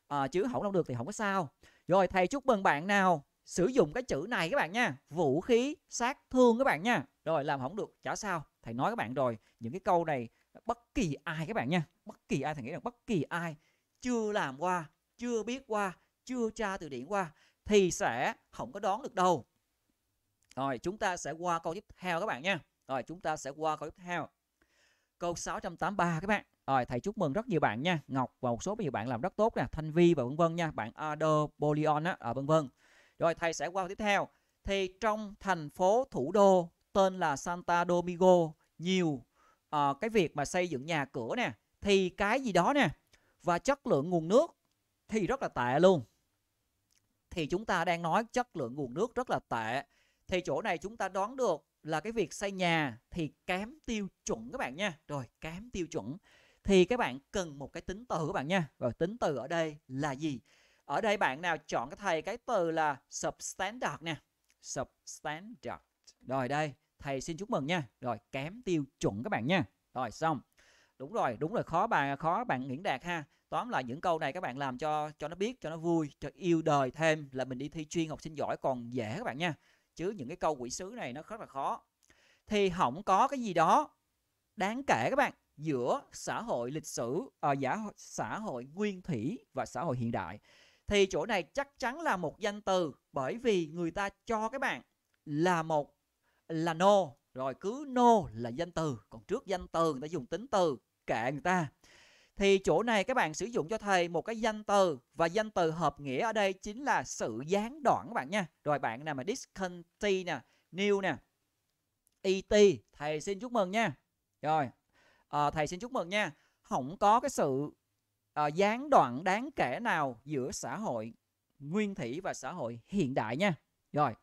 à, chứ không làm được thì không có sao rồi thầy chúc mừng bạn nào sử dụng cái chữ này các bạn nha vũ khí sát thương các bạn nha rồi làm không được chả sao thầy nói các bạn rồi những cái câu này bất kỳ ai các bạn nha bất kỳ ai thầy nghĩ rằng bất kỳ ai chưa làm qua chưa biết qua chưa tra từ điển qua thì sẽ không có đón được đâu rồi chúng ta sẽ qua câu tiếp theo các bạn nha rồi chúng ta sẽ qua câu tiếp theo câu 683 các bạn rồi thầy chúc mừng rất nhiều bạn nha Ngọc và một số nhiều bạn làm rất tốt nè Thanh Vi và vân vân nha bạn Ado Polion á ở à, vân vân rồi thầy sẽ qua tiếp theo thì trong thành phố thủ đô tên là Santa Domingo nhiều uh, cái việc mà xây dựng nhà cửa nè thì cái gì đó nè và chất lượng nguồn nước thì rất là tệ luôn thì chúng ta đang nói chất lượng nguồn nước rất là tệ thì chỗ này chúng ta đoán được là cái việc xây nhà thì kém tiêu chuẩn các bạn nha rồi kém tiêu chuẩn thì các bạn cần một cái tính từ các bạn nha rồi tính từ ở đây là gì ở đây bạn nào chọn cái thầy cái từ là substandard nè substandard rồi đây thầy xin chúc mừng nha rồi kém tiêu chuẩn các bạn nha rồi xong đúng rồi đúng rồi khó bạn khó bạn nghĩ đạt ha tóm lại những câu này các bạn làm cho cho nó biết cho nó vui cho yêu đời thêm là mình đi thi chuyên học sinh giỏi còn dễ các bạn nha chứ những cái câu quỷ sứ này nó rất là khó thì không có cái gì đó đáng kể các bạn giữa xã hội lịch sử à, giả xã hội nguyên thủy và xã hội hiện đại thì chỗ này chắc chắn là một danh từ bởi vì người ta cho các bạn là một là no rồi cứ no là danh từ còn trước danh từ người ta dùng tính từ kệ người ta thì chỗ này các bạn sử dụng cho thầy một cái danh từ và danh từ hợp nghĩa ở đây chính là sự gián đoạn các bạn nha. Rồi bạn nào mà discontinue nè, new nè, it e thầy xin chúc mừng nha. Rồi à, thầy xin chúc mừng nha. Không có cái sự à, gián đoạn đáng kể nào giữa xã hội nguyên thủy và xã hội hiện đại nha. Rồi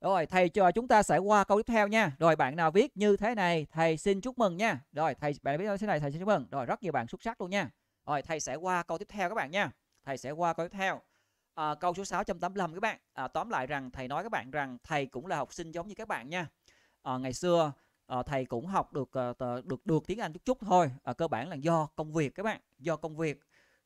rồi thầy cho ờ, chúng ta sẽ qua câu tiếp theo nha. Rồi bạn nào viết như thế này thầy xin chúc mừng nha. Rồi thầy bạn viết như thế này thầy xin chúc mừng. Rồi rất nhiều bạn xuất sắc luôn nha. Rồi thầy sẽ qua câu tiếp theo các bạn nha. Thầy sẽ qua câu tiếp theo. À, câu số 685 các bạn. À, tóm lại rằng thầy nói các bạn rằng thầy cũng là học sinh giống như các bạn nha. À, ngày xưa à, thầy cũng học được được ờ, được, được tiếng Anh chút chút thôi. À, cơ bản là do công việc các bạn, do công việc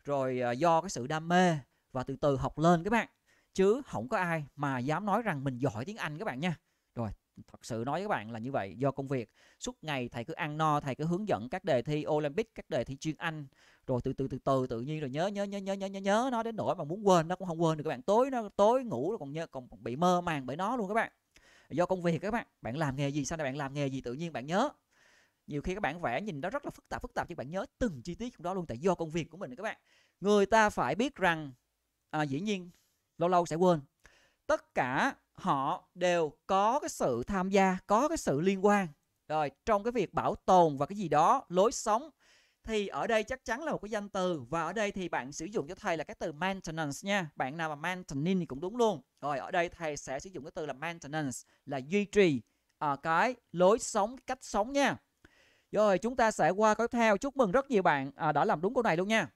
rồi à, do cái sự đam mê và từ từ học lên các bạn chứ không có ai mà dám nói rằng mình giỏi tiếng Anh các bạn nha rồi thật sự nói với các bạn là như vậy do công việc suốt ngày thầy cứ ăn no thầy cứ hướng dẫn các đề thi Olympic các đề thi chuyên Anh rồi từ từ từ từ tự nhiên rồi nhớ nhớ nhớ nhớ nhớ nhớ nhớ nó đến nỗi mà muốn quên nó cũng không quên được các bạn tối nó tối ngủ nó còn nhớ còn bị mơ màng bởi nó luôn các bạn do công việc các bạn bạn làm nghề gì sau này bạn làm nghề gì tự nhiên bạn nhớ nhiều khi các bạn vẽ nhìn nó rất là phức tạp phức tạp chứ bạn nhớ từng chi tiết trong đó luôn tại do công việc của mình các bạn người ta phải biết rằng à, dĩ nhiên lâu lâu sẽ quên tất cả họ đều có cái sự tham gia có cái sự liên quan rồi trong cái việc bảo tồn và cái gì đó lối sống thì ở đây chắc chắn là một cái danh từ và ở đây thì bạn sử dụng cho thầy là cái từ maintenance nha bạn nào mà maintaining thì cũng đúng luôn rồi ở đây thầy sẽ sử dụng cái từ là maintenance là duy trì à, cái lối sống cách sống nha rồi chúng ta sẽ qua câu theo chúc mừng rất nhiều bạn à, đã làm đúng câu này luôn nha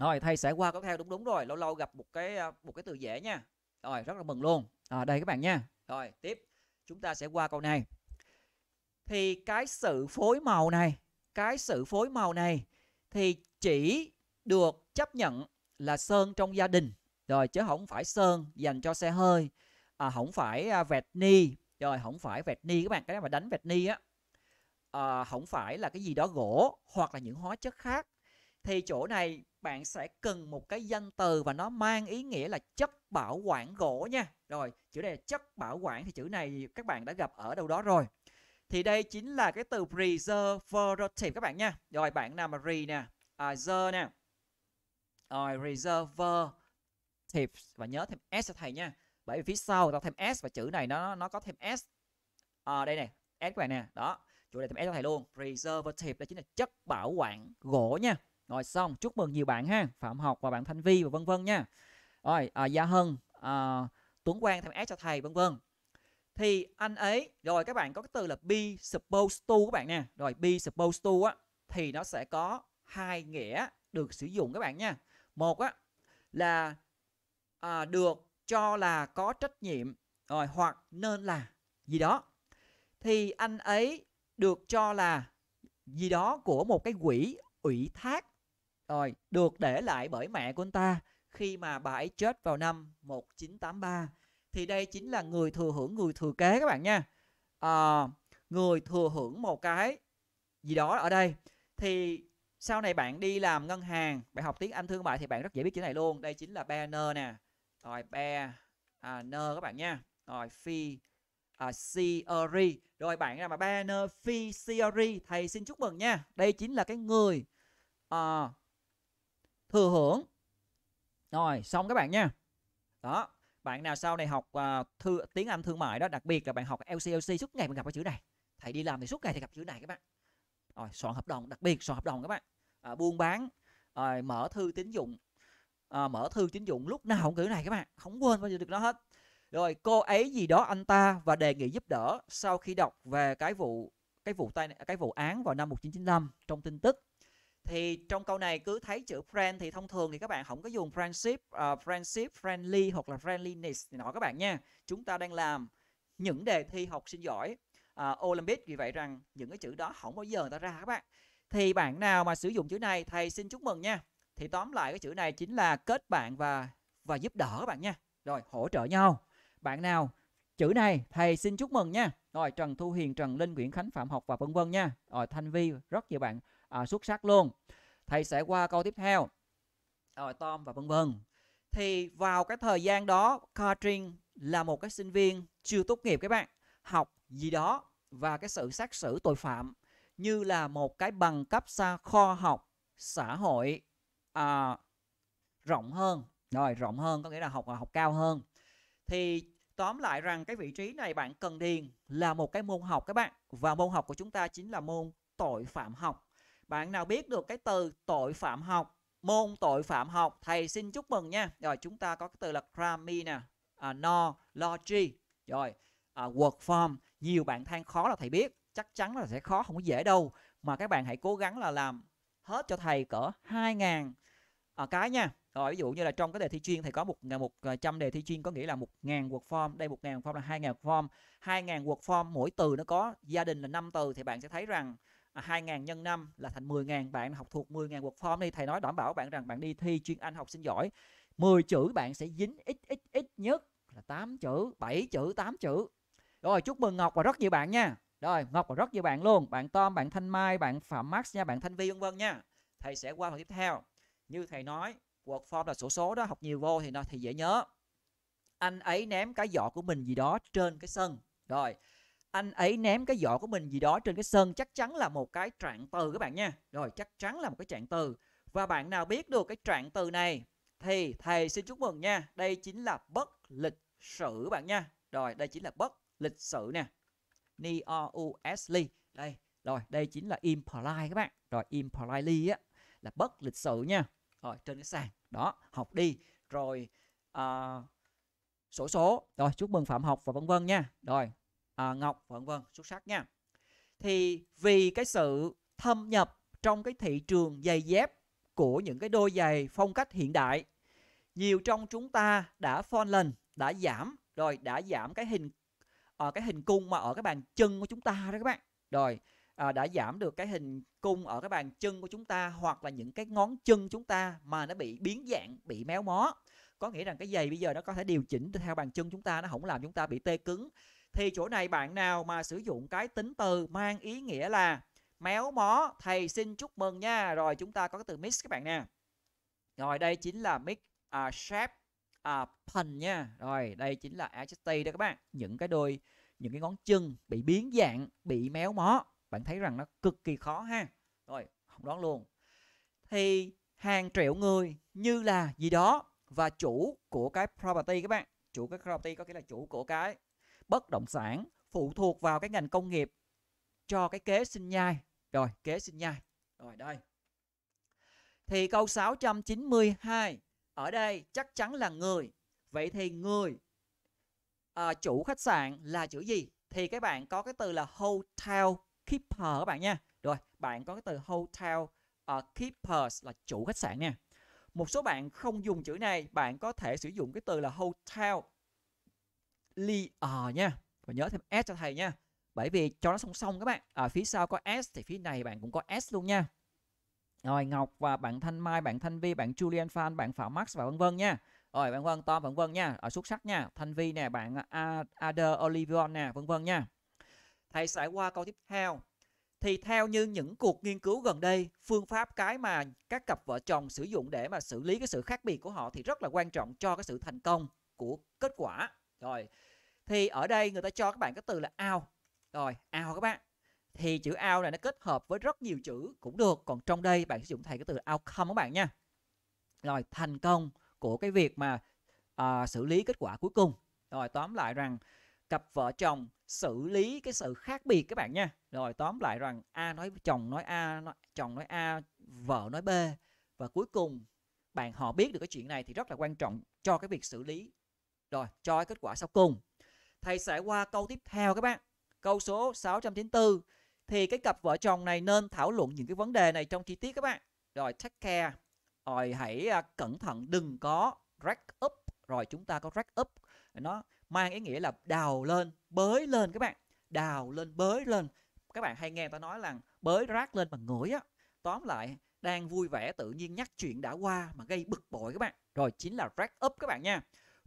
rồi thầy sẽ qua có theo đúng đúng rồi lâu lâu gặp một cái ờ, một cái từ dễ nha rồi rất là mừng luôn à, đây các bạn nha rồi tiếp chúng ta sẽ qua câu này thì cái sự phối màu này cái sự phối màu này thì chỉ được chấp nhận là sơn trong gia đình rồi chứ không phải sơn dành cho xe hơi à, không phải à, vẹt ni rồi không phải vẹt ni các bạn cái mà đánh vẹt ni á à, không phải là cái gì đó gỗ hoặc là những hóa chất khác thì chỗ này bạn sẽ cần một cái danh từ và nó mang ý nghĩa là chất bảo quản gỗ nha. Rồi, chữ này là chất bảo quản thì chữ này các bạn đã gặp ở đâu đó rồi. Thì đây chính là cái từ preservative các bạn nha. Rồi bạn nào mà re nè, à the nè. Rồi reservative và nhớ thêm s cho thầy nha. Bởi vì phía sau ta thêm s và chữ này nó nó có thêm s. À đây nè, s các bạn nè, đó. Chỗ này thêm s cho thầy luôn. Preservative đây chính là chất bảo quản gỗ nha. Rồi xong, chúc mừng nhiều bạn ha, Phạm Học và bạn Thanh Vi và vân vân nha. Rồi, à, Gia Hân, à, Tuấn Quang thêm S cho thầy vân vân. Thì anh ấy, rồi các bạn có cái từ là be supposed to các bạn nè. Rồi be supposed to á thì nó sẽ có hai nghĩa được sử dụng các bạn nha. Một á là à, được cho là có trách nhiệm rồi hoặc nên là gì đó. Thì anh ấy được cho là gì đó của một cái quỹ ủy thác rồi, được để lại bởi mẹ của anh ta khi mà bà ấy chết vào năm 1983. Thì đây chính là người thừa hưởng người thừa kế các bạn nha. À, người thừa hưởng một cái gì đó ở đây thì sau này bạn đi làm ngân hàng, bạn học tiếng Anh thương mại thì bạn rất dễ biết chữ này luôn. Đây chính là banner nè. Rồi banner à, nơ các bạn nha. Rồi phi à, CRE. Rồi bạn nào mà banner phi CRE thầy xin chúc mừng nha. Đây chính là cái người à, thừa hưởng rồi xong các bạn nha đó bạn nào sau này học uh, thư, tiếng Anh thương mại đó đặc biệt là bạn học LCLC suốt ngày mình gặp cái chữ này thầy đi làm thì suốt ngày thì gặp chữ này các bạn rồi soạn hợp đồng đặc biệt soạn hợp đồng các bạn à, buôn bán rồi à, mở thư tín dụng à, mở thư tín dụng lúc nào cũng chữ này các bạn không quên bao giờ được nó hết rồi cô ấy gì đó anh ta và đề nghị giúp đỡ sau khi đọc về cái vụ cái vụ tai cái vụ án vào năm 1995 trong tin tức thì trong câu này cứ thấy chữ friend thì thông thường thì các bạn không có dùng friendship uh, friendship friendly hoặc là friendliness thì nọ các bạn nha chúng ta đang làm những đề thi học sinh giỏi uh, Olympic vì vậy rằng những cái chữ đó không bao giờ người ta ra các bạn thì bạn nào mà sử dụng chữ này thầy xin chúc mừng nha thì tóm lại cái chữ này chính là kết bạn và và giúp đỡ các bạn nha rồi hỗ trợ nhau bạn nào chữ này thầy xin chúc mừng nha rồi Trần Thu Hiền Trần Linh Nguyễn Khánh Phạm Học và vân vân nha rồi Thanh Vi rất nhiều bạn à, xuất sắc luôn thầy sẽ qua câu tiếp theo rồi Tom và vân vân thì vào cái thời gian đó Katrin là một cái sinh viên chưa tốt nghiệp các bạn học gì đó và cái sự xác xử tội phạm như là một cái bằng cấp xa kho học xã hội à, rộng hơn rồi rộng hơn có nghĩa là học à, học cao hơn thì tóm lại rằng cái vị trí này bạn cần điền là một cái môn học các bạn và môn học của chúng ta chính là môn tội phạm học bạn nào biết được cái từ tội phạm học, môn tội phạm học, thầy xin chúc mừng nha. Rồi chúng ta có cái từ là crime nè, à, no, logy, rồi à, work form. Nhiều bạn than khó là thầy biết, chắc chắn là sẽ khó không có dễ đâu. Mà các bạn hãy cố gắng là làm hết cho thầy cỡ 2.000 à, cái nha. Rồi ví dụ như là trong cái đề thi chuyên thầy có một một à, trăm đề thi chuyên có nghĩa là một ngàn word form, đây một ngàn form là hai ngàn form, hai ngàn word form mỗi từ nó có gia đình là năm từ thì bạn sẽ thấy rằng 2.000 à, nhân năm là thành 10.000 bạn học thuộc 10.000 quật form đi thầy nói đảm bảo bạn rằng bạn đi thi chuyên Anh học sinh giỏi 10 chữ bạn sẽ dính ít ít ít nhất là 8 chữ 7 chữ 8 chữ rồi chúc mừng Ngọc và rất nhiều bạn nha rồi Ngọc và rất nhiều bạn luôn bạn Tom bạn Thanh Mai bạn Phạm Max nha bạn Thanh Vi vân vân nha thầy sẽ qua phần tiếp theo như thầy nói quật form là sổ số đó học nhiều vô thì nó thì dễ nhớ anh ấy ném cái giỏ của mình gì đó trên cái sân rồi anh ấy ném cái giỏ của mình gì đó trên cái sân chắc chắn là một cái trạng từ các bạn nha rồi chắc chắn là một cái trạng từ và bạn nào biết được cái trạng từ này thì thầy xin chúc mừng nha đây chính là bất lịch sử bạn nha rồi đây chính là bất lịch sử nè neosly đây rồi đây chính là imply các bạn rồi implyly á là bất lịch sử nha rồi trên cái sàn đó học đi rồi uh, sổ số rồi chúc mừng phạm học và vân vân nha rồi à, Ngọc vân vân xuất sắc nha thì vì cái sự thâm nhập trong cái thị trường giày dép của những cái đôi giày phong cách hiện đại nhiều trong chúng ta đã phon lên đã giảm rồi đã giảm cái hình ở à, cái hình cung mà ở cái bàn chân của chúng ta đó các bạn rồi à, đã giảm được cái hình cung ở cái bàn chân của chúng ta hoặc là những cái ngón chân chúng ta mà nó bị biến dạng bị méo mó có nghĩa rằng cái giày bây giờ nó có thể điều chỉnh theo bàn chân chúng ta nó không làm chúng ta bị tê cứng thì chỗ này bạn nào mà sử dụng cái tính từ mang ý nghĩa là méo mó thầy xin chúc mừng nha rồi chúng ta có cái từ mix các bạn nè rồi đây chính là mix uh, à, shape uh, à, pun nha rồi đây chính là adjective đó các bạn những cái đôi những cái ngón chân bị biến dạng bị méo mó bạn thấy rằng nó cực kỳ khó ha rồi không đoán luôn thì hàng triệu người như là gì đó và chủ của cái property các bạn chủ cái property có nghĩa là chủ của cái bất động sản phụ thuộc vào cái ngành công nghiệp cho cái kế sinh nhai. Rồi, kế sinh nhai. Rồi đây. Thì câu 692 ở đây chắc chắn là người. Vậy thì người à, chủ khách sạn là chữ gì? Thì các bạn có cái từ là hotel keeper các bạn nha. Rồi, bạn có cái từ hotel uh, keepers là chủ khách sạn nha. Một số bạn không dùng chữ này, bạn có thể sử dụng cái từ là hotel li ở ờ, nha và nhớ thêm s cho thầy nha bởi vì cho nó song song các bạn ở phía sau có s thì phía này bạn cũng có s luôn nha rồi Ngọc và bạn Thanh Mai, bạn Thanh Vi, bạn Julian Fan, bạn Phạm Max và vân vân nha. Rồi bạn Vân Tom, bạn Vân nha, ở xuất sắc nha. Thanh Vi nè, bạn à, Ader Olivion nè, vân vân nha. Thầy sẽ qua câu tiếp theo. Thì theo như những cuộc nghiên cứu gần đây, phương pháp cái mà các cặp vợ chồng sử dụng để mà xử lý cái sự khác biệt của họ thì rất là quan trọng cho cái sự thành công của kết quả. Rồi, thì ở đây người ta cho các bạn cái từ là ao rồi ao các bạn thì chữ ao này nó kết hợp với rất nhiều chữ cũng được còn trong đây bạn sử dụng thầy cái từ ao không các bạn nha rồi thành công của cái việc mà à, xử lý kết quả cuối cùng rồi tóm lại rằng cặp vợ chồng xử lý cái sự khác biệt các bạn nha rồi tóm lại rằng a nói chồng nói a nói, chồng nói a vợ nói b và cuối cùng bạn họ biết được cái chuyện này thì rất là quan trọng cho cái việc xử lý rồi cho cái kết quả sau cùng Thầy sẽ qua câu tiếp theo các bạn. Câu số 694 thì cái cặp vợ chồng này nên thảo luận những cái vấn đề này trong chi tiết các bạn. Rồi take care. Rồi hãy à, cẩn thận đừng có rack up. Rồi chúng ta có rack up nó mang ý nghĩa là đào lên, bới lên các bạn. Đào lên, bới lên. Các bạn hay nghe tao nói là bới rác lên bằng ngửi á. Tóm lại đang vui vẻ tự nhiên nhắc chuyện đã qua mà gây bực bội các bạn. Rồi chính là rack up các bạn nha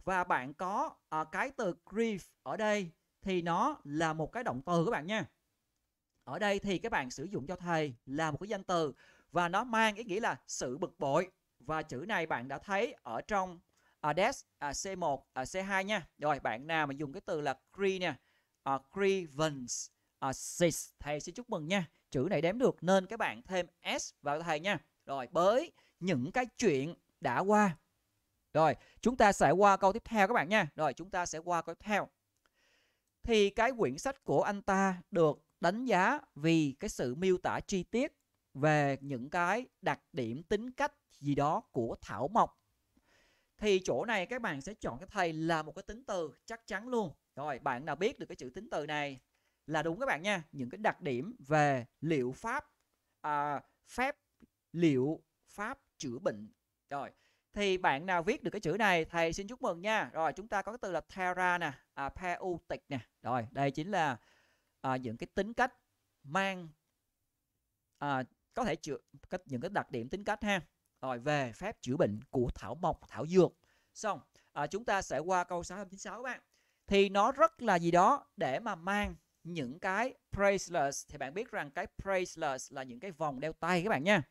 và bạn có uh, cái từ grief ở đây thì nó là một cái động từ các bạn nha ở đây thì các bạn sử dụng cho thầy là một cái danh từ và nó mang ý nghĩa là sự bực bội và chữ này bạn đã thấy ở trong ờ, ADES à, C1 à, C2 nha. Rồi bạn nào mà dùng cái từ là cre nè, à, grievance à, sis thầy xin chúc mừng nha. Chữ này đếm được nên các bạn thêm s vào thầy nha. Rồi với những cái chuyện đã qua rồi, chúng ta sẽ qua câu tiếp theo các bạn nha. Rồi, chúng ta sẽ qua câu tiếp theo. Thì cái quyển sách của anh ta được đánh giá vì cái sự miêu tả chi tiết về những cái đặc điểm tính cách gì đó của thảo mộc. Thì chỗ này các bạn sẽ chọn cái thầy là một cái tính từ chắc chắn luôn. Rồi, bạn nào biết được cái chữ tính từ này là đúng các bạn nha. Những cái đặc điểm về liệu pháp, à, phép, liệu pháp chữa bệnh. Rồi, thì bạn nào viết được cái chữ này thầy xin chúc mừng nha rồi chúng ta có cái từ là terra nè à, peutic nè rồi đây chính là à, những cái tính cách mang à, có thể chữa cách những cái đặc điểm tính cách ha rồi về phép chữa bệnh của thảo mộc thảo dược xong à, chúng ta sẽ qua câu 696 các bạn thì nó rất là gì đó để mà mang những cái priceless thì bạn biết rằng cái priceless là những cái vòng đeo tay các bạn nha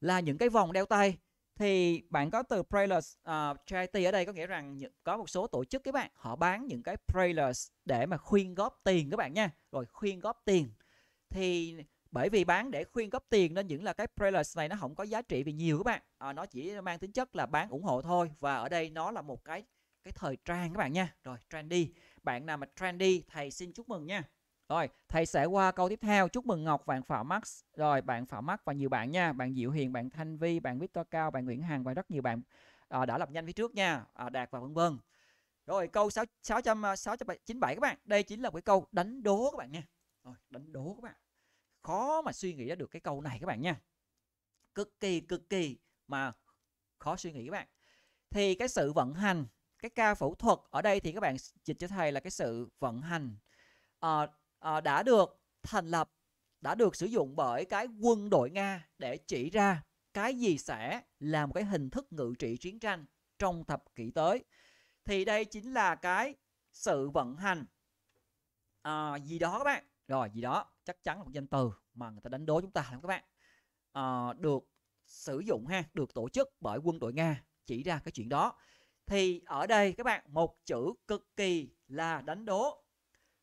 là những cái vòng đeo tay thì bạn có từ Praylers uh, ờ, charity ở đây có nghĩa rằng những, có một số tổ chức các bạn họ bán những cái Praylers để mà khuyên góp tiền các bạn nha rồi khuyên góp tiền thì bởi vì bán để khuyên góp tiền nên những là cái Praylers này nó không có giá trị vì nhiều các bạn à, nó chỉ mang tính chất là bán ủng hộ thôi và ở đây nó là một cái cái thời trang các bạn nha rồi trendy bạn nào mà trendy thầy xin chúc mừng nha rồi, thầy sẽ qua câu tiếp theo. Chúc mừng Ngọc, bạn Phạm Max. Rồi, bạn Phạm Max và nhiều bạn nha. Bạn Diệu Hiền, bạn Thanh Vi, bạn Victor Cao, bạn Nguyễn Hằng và rất nhiều bạn à, đã lập nhanh phía trước nha. À, Đạt và vân vân. Rồi, câu 6, 600, 697 các bạn. Đây chính là cái câu đánh đố các bạn nha. Rồi, đánh đố các bạn. Khó mà suy nghĩ ra được cái câu này các bạn nha. Cực kỳ, cực kỳ mà khó suy nghĩ các bạn. Thì cái sự vận hành, cái ca phẫu thuật ở đây thì các bạn dịch cho thầy là cái sự vận hành. À, à, đã được thành lập đã được sử dụng bởi cái quân đội nga để chỉ ra cái gì sẽ là một cái hình thức ngự trị chiến tranh trong thập kỷ tới thì đây chính là cái sự vận hành à, gì đó các bạn rồi gì đó chắc chắn là một danh từ mà người ta đánh đố chúng ta lắm các bạn à, được sử dụng ha được tổ chức bởi quân đội nga chỉ ra cái chuyện đó thì ở đây các bạn một chữ cực kỳ là đánh đố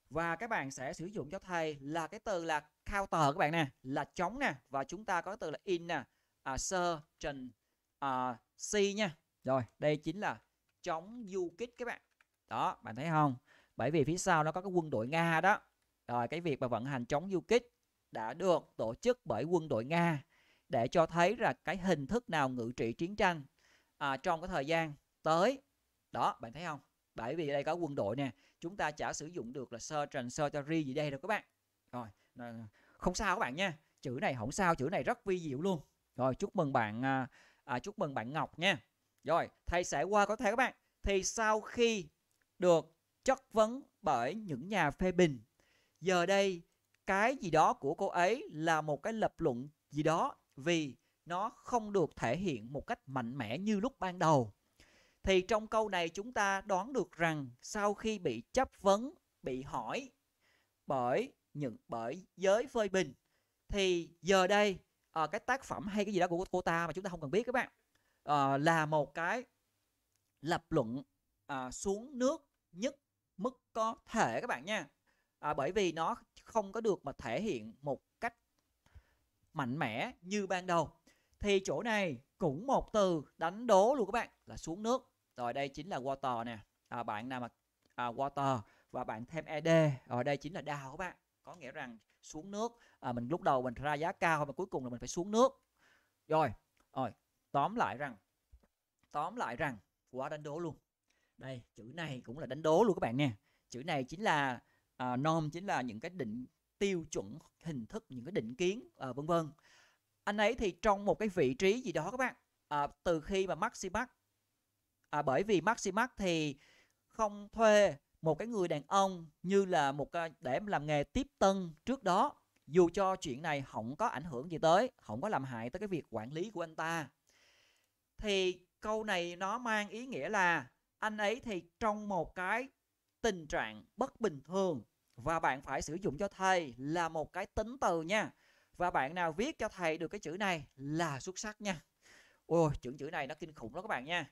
và các bạn sẽ sử dụng cho thầy là cái từ là counter các bạn nè là chống nè và chúng ta có từ là in nè à, sơ trần à, si nha rồi đây chính là chống du kích các bạn đó bạn thấy không bởi vì phía sau nó có cái quân đội nga đó rồi cái việc mà vận hành chống du kích đã được tổ chức bởi quân đội nga để cho thấy là cái hình thức nào ngự trị chiến tranh à, trong cái thời gian tới đó bạn thấy không bởi vì đây có quân đội nè chúng ta chả sử dụng được là search and searchery gì đây đâu các bạn rồi không sao các bạn nha chữ này không sao chữ này rất vi diệu luôn rồi chúc mừng bạn à, à, chúc mừng bạn Ngọc nha rồi thầy sẽ qua có thể các bạn thì sau khi được chất vấn bởi những nhà phê bình giờ đây cái gì đó của cô ấy là một cái lập luận gì đó vì nó không được thể hiện một cách mạnh mẽ như lúc ban đầu thì trong câu này chúng ta đoán được rằng sau khi bị chấp vấn bị hỏi bởi những bởi giới phơi bình thì giờ đây ở ờ, cái tác phẩm hay cái gì đó của cô ta mà chúng ta không cần biết các bạn ờ, là một cái lập luận ờ, xuống nước nhất mức có thể các bạn nha bởi vì nó không có được mà thể hiện một cách mạnh mẽ như ban đầu thì chỗ này cũng một từ đánh đố luôn các bạn là xuống nước rồi đây chính là water nè à, bạn nào mà à, water và bạn thêm ed rồi đây chính là đào các bạn có nghĩa rằng xuống nước à, mình lúc đầu mình ra giá cao mà cuối cùng là mình phải xuống nước rồi rồi tóm lại rằng tóm lại rằng quá đánh đố luôn đây chữ này cũng là đánh đố luôn các bạn nha chữ này chính là à, norm chính là những cái định tiêu chuẩn hình thức những cái định kiến à, vân vân anh ấy thì trong một cái vị trí gì đó các bạn à, từ khi mà Maximax à, bởi vì Maximax thì không thuê một cái người đàn ông như là một à, để làm nghề tiếp tân trước đó dù cho chuyện này không có ảnh hưởng gì tới không có làm hại tới cái việc quản lý của anh ta thì câu này nó mang ý nghĩa là anh ấy thì trong một cái tình trạng bất bình thường và bạn phải sử dụng cho thầy là một cái tính từ nha và bạn nào viết cho thầy được cái chữ này là xuất sắc nha ôi chữ chữ này nó kinh khủng đó các bạn nha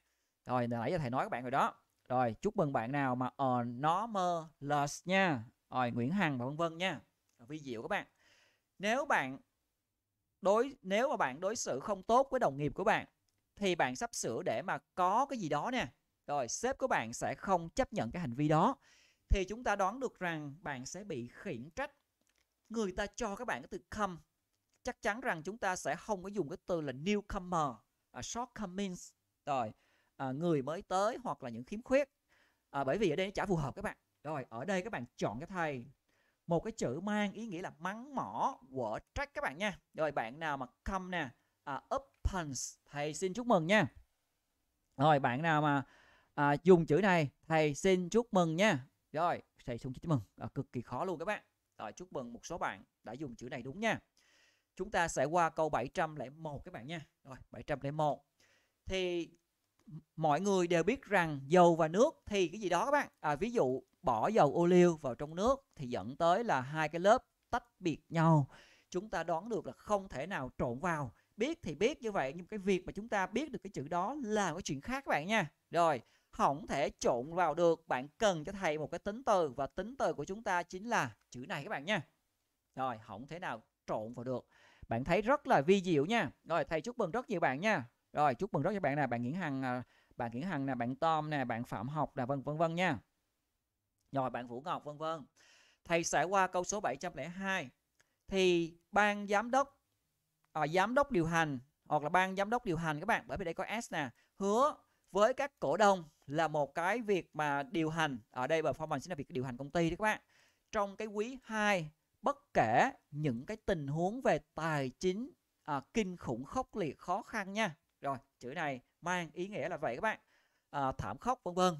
rồi nãy giờ thầy nói các bạn rồi đó rồi chúc mừng bạn nào mà nó mơ anomalous nha rồi Nguyễn Hằng và vân vân nha rồi, vi diệu các bạn nếu bạn đối nếu mà bạn đối xử không tốt với đồng nghiệp của bạn thì bạn sắp sửa để mà có cái gì đó nè rồi sếp của bạn sẽ không chấp nhận cái hành vi đó thì chúng ta đoán được rằng bạn sẽ bị khiển trách người ta cho các bạn cái từ come chắc chắn rằng chúng ta sẽ không có dùng cái từ là newcomer uh, shortcomings rồi à, người mới tới hoặc là những khiếm khuyết à, bởi vì ở đây nó chả phù hợp các bạn rồi ở đây các bạn chọn cho thầy một cái chữ mang ý nghĩa là mắng mỏ quở trách các bạn nha rồi bạn nào mà come nè à, puns thầy xin chúc mừng nha rồi bạn nào mà à, dùng chữ này thầy xin chúc mừng nha rồi thầy xin chúc mừng à, cực kỳ khó luôn các bạn rồi chúc mừng một số bạn đã dùng chữ này đúng nha chúng ta sẽ qua câu 701 các bạn nha rồi 701 thì mọi người đều biết rằng dầu và nước thì cái gì đó các bạn à, ví dụ bỏ dầu ô liu vào trong nước thì dẫn tới là hai cái lớp tách biệt nhau chúng ta đoán được là không thể nào trộn vào biết thì biết như vậy nhưng cái việc mà chúng ta biết được cái chữ đó là cái chuyện khác các bạn nha rồi không thể trộn vào được bạn cần cho thầy một cái tính từ và tính từ của chúng ta chính là chữ này các bạn nha rồi không thể nào trộn vào được bạn thấy rất là vi diệu nha rồi thầy chúc mừng rất nhiều bạn nha rồi chúc mừng rất các bạn nè bạn Nguyễn Hằng à, bạn Nguyễn Hằng nè bạn Tom nè bạn Phạm Học nè vân vân vân nha rồi bạn Vũ Ngọc vân vân thầy sẽ qua câu số 702 thì ban giám đốc à, giám đốc điều hành hoặc là ban giám đốc điều hành các bạn bởi vì đây có S nè hứa với các cổ đông là một cái việc mà điều hành ở đây performance sẽ là việc điều hành công ty đấy các bạn trong cái quý 2 bất kể những cái tình huống về tài chính à, kinh khủng khốc liệt khó khăn nha rồi chữ này mang ý nghĩa là vậy các bạn à, thảm khốc vân vân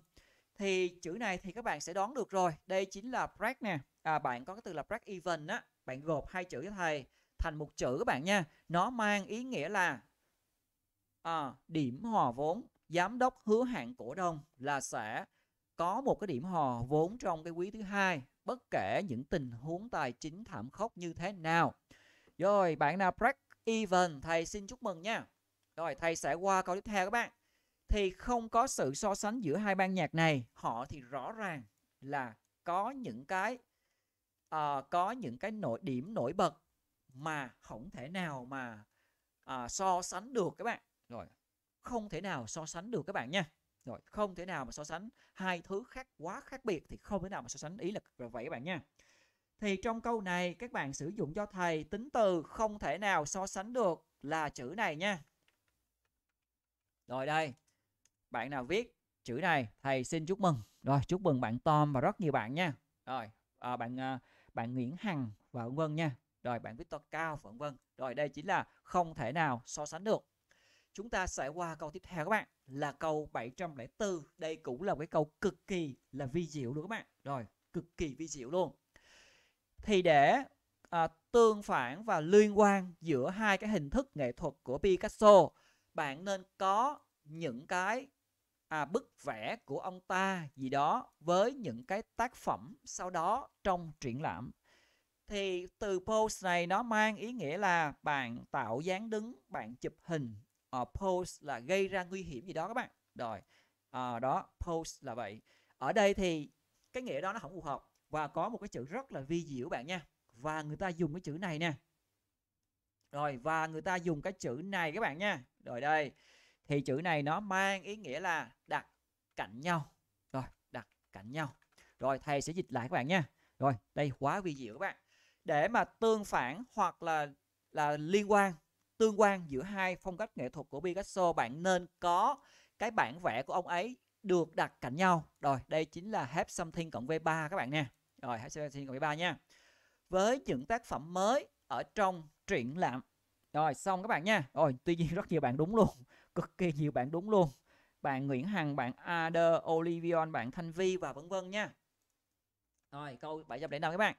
thì chữ này thì các bạn sẽ đoán được rồi đây chính là break nè à, bạn có cái từ là break even á bạn gộp hai chữ với thầy thành một chữ các bạn nha nó mang ý nghĩa là à, điểm hòa vốn giám đốc hứa hẹn cổ đông là sẽ có một cái điểm hòa vốn trong cái quý thứ hai bất kể những tình huống tài chính thảm khốc như thế nào rồi bạn nào break even thầy xin chúc mừng nha rồi thầy sẽ qua câu tiếp theo các bạn. Thì không có sự so sánh giữa hai ban nhạc này, họ thì rõ ràng là có những cái uh, có những cái nội điểm nổi bật mà không thể nào mà uh, so sánh được các bạn. Rồi không thể nào so sánh được các bạn nha. Rồi không thể nào mà so sánh hai thứ khác quá khác biệt thì không thể nào mà so sánh ý là vậy các bạn nha. Thì trong câu này các bạn sử dụng cho thầy tính từ không thể nào so sánh được là chữ này nha rồi đây bạn nào viết chữ này thầy xin chúc mừng rồi chúc mừng bạn Tom và rất nhiều bạn nha rồi à, bạn à, bạn Nguyễn Hằng và vân vân nha rồi bạn Victor Cao và vân vân rồi đây chính là không thể nào so sánh được chúng ta sẽ qua câu tiếp theo các bạn là câu 704 đây cũng là cái câu cực kỳ là vi diệu luôn các bạn rồi cực kỳ vi diệu luôn thì để à, tương phản và liên quan giữa hai cái hình thức nghệ thuật của Picasso bạn nên có những cái à, bức vẽ của ông ta gì đó với những cái tác phẩm sau đó trong triển lãm thì từ pose này nó mang ý nghĩa là bạn tạo dáng đứng bạn chụp hình ở ờ, pose là gây ra nguy hiểm gì đó các bạn rồi à, đó pose là vậy ở đây thì cái nghĩa đó nó không phù hợp và có một cái chữ rất là vi diệu bạn nha và người ta dùng cái chữ này nè rồi và người ta dùng cái chữ này các bạn nha rồi đây thì chữ này nó mang ý nghĩa là đặt cạnh nhau rồi đặt cạnh nhau rồi thầy sẽ dịch lại các bạn nha rồi đây quá vi diệu các bạn để mà tương phản hoặc là là liên quan tương quan giữa hai phong cách nghệ thuật của Picasso bạn nên có cái bản vẽ của ông ấy được đặt cạnh nhau rồi đây chính là have something cộng V3 các bạn nha rồi have something cộng V3 nha với những tác phẩm mới ở trong triển lãm rồi xong các bạn nha rồi tuy nhiên rất nhiều bạn đúng luôn cực kỳ nhiều bạn đúng luôn bạn Nguyễn Hằng bạn Ader Olivion bạn Thanh Vi và vân vân nha rồi câu 705 các bạn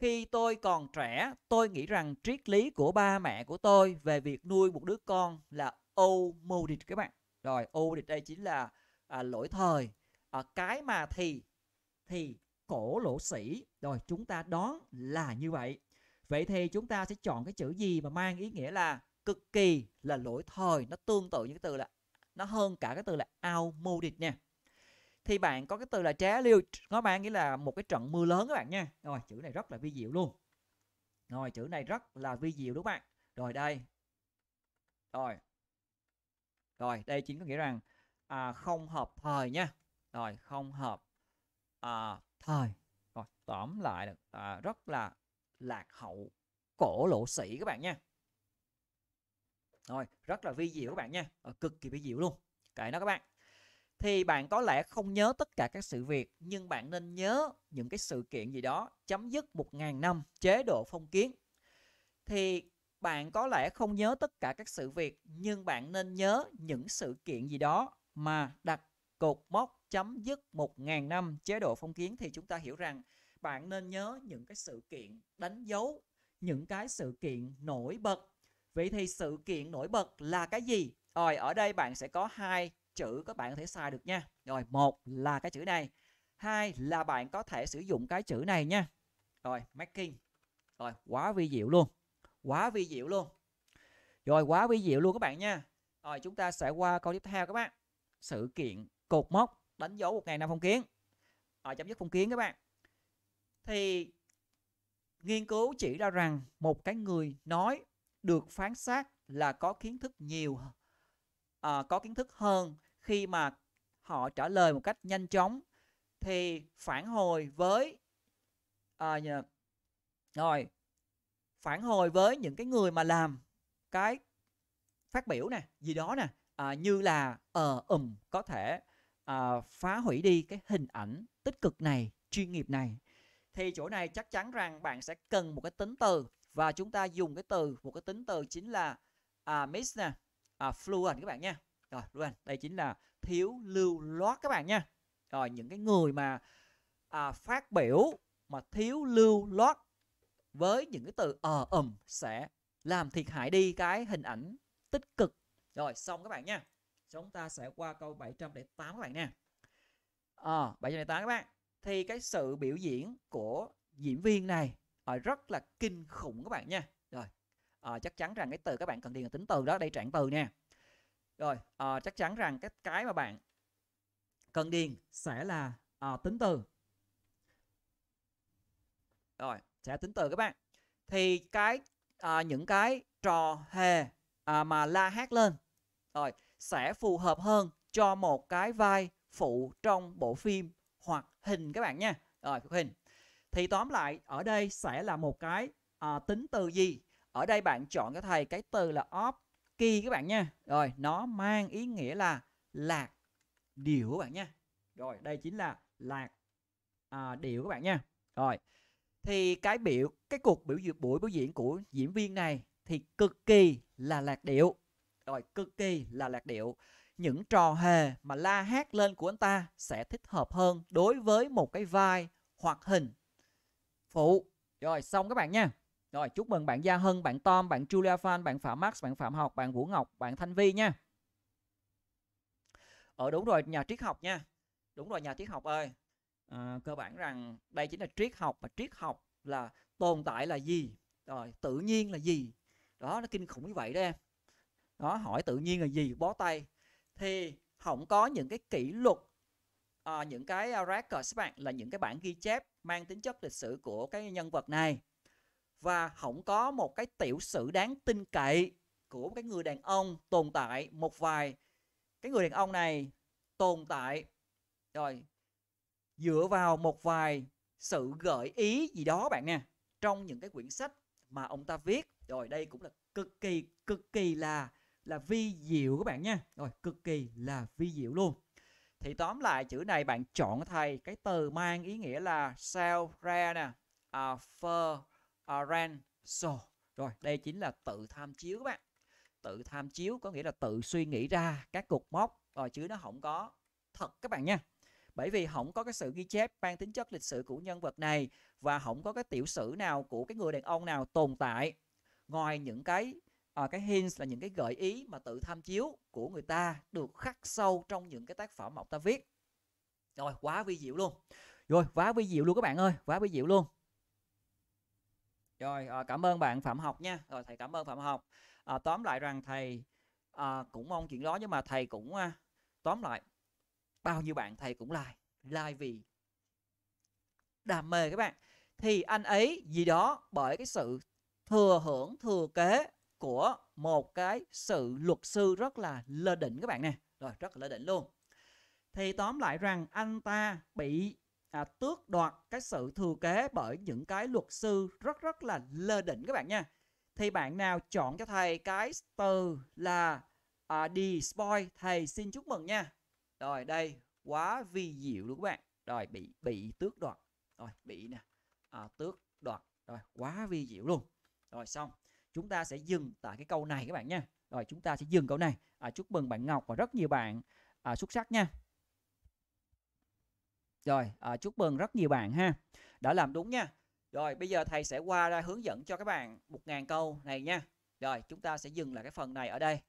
khi tôi còn trẻ tôi nghĩ rằng triết lý của ba mẹ của tôi về việc nuôi một đứa con là ô mô địch các bạn rồi ô địch đây chính là à, lỗi thời à, cái mà thì thì cổ lỗ sĩ rồi chúng ta đoán là như vậy Vậy thì chúng ta sẽ chọn cái chữ gì mà mang ý nghĩa là cực kỳ là lỗi thời, nó tương tự như cái từ là nó hơn cả cái từ là outmoded nha. Thì bạn có cái từ là trá liêu nó mang nghĩa là một cái trận mưa lớn các bạn nha. Rồi chữ này rất là vi diệu luôn. Rồi chữ này rất là vi diệu đúng không bạn? Rồi đây. Rồi. Rồi, đây chính có nghĩa rằng à, không hợp thời nha. Rồi, không hợp à, thời. Rồi, tóm lại là à, rất là lạc hậu cổ lộ sĩ các bạn nha rồi rất là vi diệu các bạn nha à, cực kỳ vi diệu luôn Cái đó các bạn thì bạn có lẽ không nhớ tất cả các sự việc nhưng bạn nên nhớ những cái sự kiện gì đó chấm dứt một ngàn năm chế độ phong kiến thì bạn có lẽ không nhớ tất cả các sự việc nhưng bạn nên nhớ những sự kiện gì đó mà đặt cột mốc chấm dứt một ngàn năm chế độ phong kiến thì chúng ta hiểu rằng bạn nên nhớ những cái sự kiện đánh dấu những cái sự kiện nổi bật vậy thì sự kiện nổi bật là cái gì rồi ở đây bạn sẽ có hai chữ các bạn có thể xài được nha rồi một là cái chữ này hai là bạn có thể sử dụng cái chữ này nha rồi marking rồi quá vi diệu luôn quá vi diệu luôn rồi quá vi diệu luôn các bạn nha rồi chúng ta sẽ qua câu tiếp theo các bạn sự kiện cột mốc đánh dấu một ngày năm phong kiến rồi chấm dứt phong kiến các bạn thì nghiên cứu chỉ ra rằng một cái người nói được phán xét là có kiến thức nhiều à, có kiến thức hơn khi mà họ trả lời một cách nhanh chóng thì phản hồi với à, nhờ, rồi phản hồi với những cái người mà làm cái phát biểu nè gì đó nè à, như là ờ uh, ùm có thể à, phá hủy đi cái hình ảnh tích cực này chuyên nghiệp này thì chỗ này chắc chắn rằng bạn sẽ cần một cái tính từ và chúng ta dùng cái từ một cái tính từ chính là à, miss nè à, fluent các bạn nha rồi fluent đây chính là thiếu lưu loát các bạn nha rồi những cái người mà à, phát biểu mà thiếu lưu loát với những cái từ ờ uh, ầm um, sẽ làm thiệt hại đi cái hình ảnh tích cực rồi xong các bạn nha chúng ta sẽ qua câu 708 các bạn nè à, 708 các bạn thì cái sự biểu diễn của diễn viên này à, rất là kinh khủng các bạn nha rồi à, chắc chắn rằng cái từ các bạn cần điền là tính từ đó đây trạng từ nha rồi à, chắc chắn rằng cái cái mà bạn cần điền sẽ là à, tính từ rồi sẽ tính từ các bạn thì cái à, những cái trò hề à, mà la hát lên rồi sẽ phù hợp hơn cho một cái vai phụ trong bộ phim hoặc hình các bạn nha rồi hình thì tóm lại ở đây sẽ là một cái à, tính từ gì ở đây bạn chọn cho thầy cái từ là off key các bạn nha rồi nó mang ý nghĩa là lạc điệu các bạn nha rồi đây chính là lạc à, điệu các bạn nha rồi thì cái biểu cái cuộc biểu diễn buổi biểu diễn của diễn viên này thì cực kỳ là lạc điệu rồi cực kỳ là lạc điệu những trò hề mà la hét lên của anh ta sẽ thích hợp hơn đối với một cái vai hoặc hình phụ rồi xong các bạn nha rồi chúc mừng bạn Gia Hân, bạn Tom, bạn Julia fan, bạn Phạm Max, bạn Phạm Học, bạn Vũ Ngọc, bạn Thanh Vi nha. Ở ờ, đúng rồi nhà triết học nha. Đúng rồi nhà triết học ơi. À, cơ bản rằng đây chính là triết học và triết học là tồn tại là gì? Rồi tự nhiên là gì? Đó nó kinh khủng như vậy đó em. Đó hỏi tự nhiên là gì bó tay thì không có những cái kỷ luật à, những cái ờ, record các bạn là những cái bản ghi chép mang tính chất lịch sử của cái nhân vật này và không có một cái tiểu sử đáng tin cậy của cái người đàn ông tồn tại một vài cái người đàn ông này tồn tại rồi dựa vào một vài sự gợi ý gì đó bạn nha trong những cái quyển sách mà ông ta viết rồi đây cũng là cực kỳ cực kỳ là là vi diệu các bạn nha rồi cực kỳ là vi diệu luôn thì tóm lại chữ này bạn chọn thầy cái từ mang ý nghĩa là sao ra nè for, à, à, so rồi đây chính là tự tham chiếu các bạn tự tham chiếu có nghĩa là tự suy nghĩ ra các cột mốc rồi chứ nó không có thật các bạn nha bởi vì không có cái sự ghi chép mang tính chất lịch sử của nhân vật này và không có cái tiểu sử nào của cái người đàn ông nào tồn tại ngoài những cái à, cái hints là những cái gợi ý mà tự tham chiếu của người ta được khắc sâu trong những cái tác phẩm mà ông ta viết rồi quá vi diệu luôn rồi quá vi diệu luôn các bạn ơi quá vi diệu luôn rồi à, cảm ơn bạn phạm học nha rồi thầy cảm ơn phạm học à, tóm lại rằng thầy à, cũng mong chuyện đó nhưng mà thầy cũng à, tóm lại bao nhiêu bạn thầy cũng like like vì đam mê các bạn thì anh ấy gì đó bởi cái sự thừa hưởng thừa kế của một cái sự luật sư rất là lơ đỉnh các bạn nè rồi rất là lơ đỉnh luôn thì tóm lại rằng anh ta bị à, tước đoạt cái sự thừa kế bởi những cái luật sư rất rất là lơ đỉnh các bạn nha thì bạn nào chọn cho thầy cái từ là à, despoil thầy xin chúc mừng nha rồi đây quá vi diệu luôn các bạn rồi bị bị tước đoạt rồi bị nè à, tước đoạt rồi quá vi diệu luôn rồi xong chúng ta sẽ dừng tại cái câu này các bạn nha rồi chúng ta sẽ dừng câu này à, chúc mừng bạn Ngọc và rất nhiều bạn à, xuất sắc nha rồi à, chúc mừng rất nhiều bạn ha đã làm đúng nha rồi bây giờ thầy sẽ qua ra hướng dẫn cho các bạn một ngàn câu này nha rồi chúng ta sẽ dừng lại cái phần này ở đây